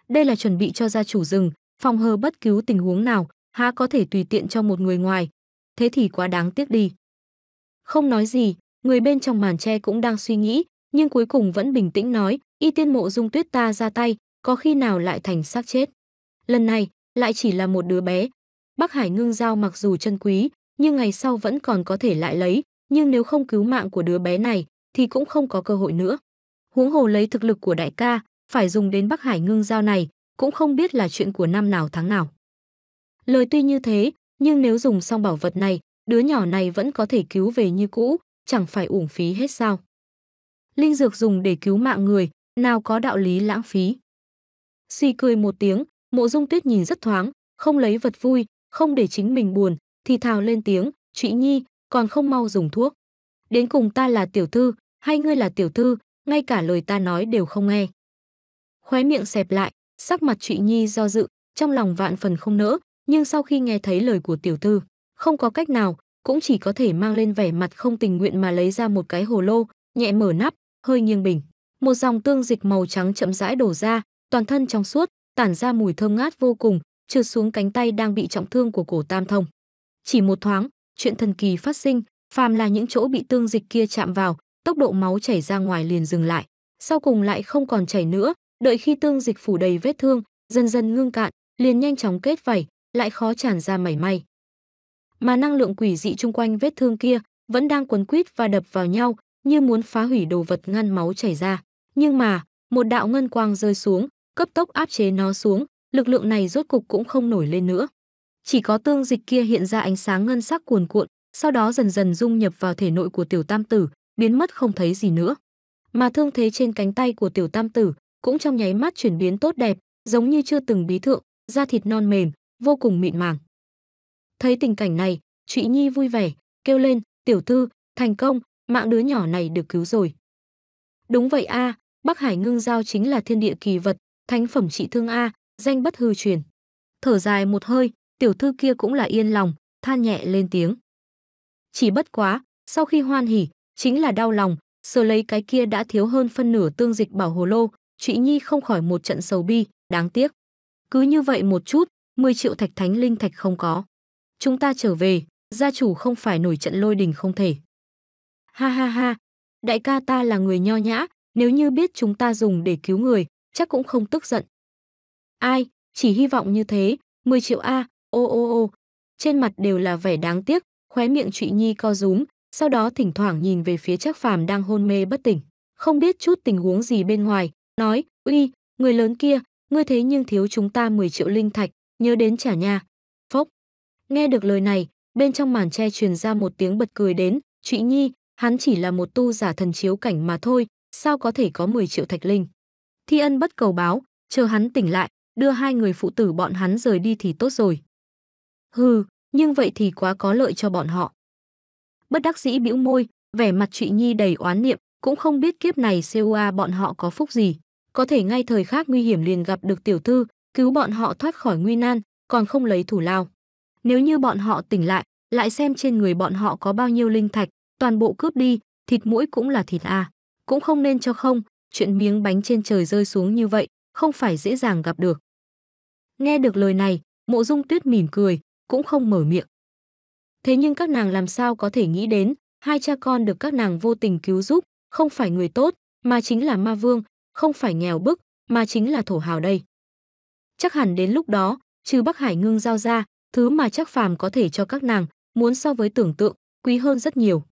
Đây là chuẩn bị cho gia chủ rừng, phòng hờ bất cứ tình huống nào, há có thể tùy tiện cho một người ngoài. Thế thì quá đáng tiếc đi. Không nói gì, người bên trong màn tre cũng đang suy nghĩ, nhưng cuối cùng vẫn bình tĩnh nói, y tiên mộ dung tuyết ta ra tay, có khi nào lại thành xác chết. Lần này, lại chỉ là một đứa bé. Bác Hải ngưng giao mặc dù chân quý, nhưng ngày sau vẫn còn có thể lại lấy, nhưng nếu không cứu mạng của đứa bé này thì cũng không có cơ hội nữa. Huống hồ lấy thực lực của đại ca, phải dùng đến Bắc Hải ngưng dao này, cũng không biết là chuyện của năm nào tháng nào. Lời tuy như thế, nhưng nếu dùng xong bảo vật này, đứa nhỏ này vẫn có thể cứu về như cũ, chẳng phải uổng phí hết sao. Linh dược dùng để cứu mạng người, nào có đạo lý lãng phí. Suy cười một tiếng, mộ dung tuyết nhìn rất thoáng, không lấy vật vui, không để chính mình buồn, thì thào lên tiếng, chị Nhi, còn không mau dùng thuốc. Đến cùng ta là tiểu thư, hay ngươi là tiểu thư, ngay cả lời ta nói đều không nghe. Khóe miệng xẹp lại, sắc mặt Trụy Nhi do dự, trong lòng vạn phần không nỡ, nhưng sau khi nghe thấy lời của tiểu thư, không có cách nào, cũng chỉ có thể mang lên vẻ mặt không tình nguyện mà lấy ra một cái hồ lô, nhẹ mở nắp, hơi nghiêng bình. Một dòng tương dịch màu trắng chậm rãi đổ ra, toàn thân trong suốt, tản ra mùi thơm ngát vô cùng, trượt xuống cánh tay đang bị trọng thương của cổ Tam Thông. Chỉ một thoáng, chuyện thần kỳ phát sinh, phàm là những chỗ bị tương dịch kia chạm vào, tốc độ máu chảy ra ngoài liền dừng lại, sau cùng lại không còn chảy nữa, đợi khi tương dịch phủ đầy vết thương, dần dần ngưng cạn, liền nhanh chóng kết vảy, lại khó tràn ra mảy may. Mà năng lượng quỷ dị chung quanh vết thương kia vẫn đang quấn quýt và đập vào nhau, như muốn phá hủy đồ vật ngăn máu chảy ra, nhưng mà, một đạo ngân quang rơi xuống, cấp tốc áp chế nó xuống, lực lượng này rốt cục cũng không nổi lên nữa. Chỉ có tương dịch kia hiện ra ánh sáng ngân sắc cuồn cuộn, sau đó dần dần dung nhập vào thể nội của tiểu tam tử, biến mất không thấy gì nữa. Mà thương thế trên cánh tay của tiểu tam tử cũng trong nháy mắt chuyển biến tốt đẹp, giống như chưa từng bí thượng, da thịt non mềm, vô cùng mịn màng. Thấy tình cảnh này, Trụy Nhi vui vẻ, kêu lên, tiểu thư, thành công, mạng đứa nhỏ này được cứu rồi. Đúng vậy a, à, Bắc Hải ngưng giao chính là thiên địa kỳ vật, thánh phẩm trị thương a, danh bất hư truyền. Thở dài một hơi, tiểu thư kia cũng là yên lòng, than nhẹ lên tiếng. Chỉ bất quá, sau khi hoan hỉ, chính là đau lòng, sờ lấy cái kia đã thiếu hơn phân nửa tương dịch bảo hồ lô, Trụy Nhi không khỏi một trận sầu bi, đáng tiếc. Cứ như vậy một chút, 10 triệu thạch thánh linh thạch không có. Chúng ta trở về, gia chủ không phải nổi trận lôi đình không thể. Ha ha ha, đại ca ta là người nho nhã, nếu như biết chúng ta dùng để cứu người, chắc cũng không tức giận. Ai, chỉ hy vọng như thế, 10 triệu A, Ô ô ô, trên mặt đều là vẻ đáng tiếc, khóe miệng Trụy Nhi co rúm, sau đó thỉnh thoảng nhìn về phía Trác Phàm đang hôn mê bất tỉnh, không biết chút tình huống gì bên ngoài, nói: "Uy, người lớn kia, ngươi thế nhưng thiếu chúng ta 10 triệu linh thạch, nhớ đến trả nha." Phốc. Nghe được lời này, bên trong màn tre truyền ra một tiếng bật cười đến, "Trụy Nhi, hắn chỉ là một tu giả thần chiếu cảnh mà thôi, sao có thể có 10 triệu thạch linh?" Thi Ân bất cầu báo, chờ hắn tỉnh lại, đưa hai người phụ tử bọn hắn rời đi thì tốt rồi. Hừ, nhưng vậy thì quá có lợi cho bọn họ. Bất đắc dĩ bĩu môi, vẻ mặt Trụy Nhi đầy oán niệm, cũng không biết kiếp này COA bọn họ có phúc gì. Có thể ngay thời khắc nguy hiểm liền gặp được tiểu thư, cứu bọn họ thoát khỏi nguy nan, còn không lấy thủ lao. Nếu như bọn họ tỉnh lại, lại xem trên người bọn họ có bao nhiêu linh thạch, toàn bộ cướp đi, thịt mũi cũng là thịt à. Cũng không nên cho không, chuyện miếng bánh trên trời rơi xuống như vậy, không phải dễ dàng gặp được. Nghe được lời này, mộ dung tuyết mỉm cười, cũng không mở miệng. Thế nhưng các nàng làm sao có thể nghĩ đến, hai cha con được các nàng vô tình cứu giúp, không phải người tốt, mà chính là ma vương, không phải nghèo bức, mà chính là thổ hào đây. Chắc hẳn đến lúc đó, trừ Bắc Hải ngưng giao ra, thứ mà chắc phàm có thể cho các nàng, muốn so với tưởng tượng, quý hơn rất nhiều.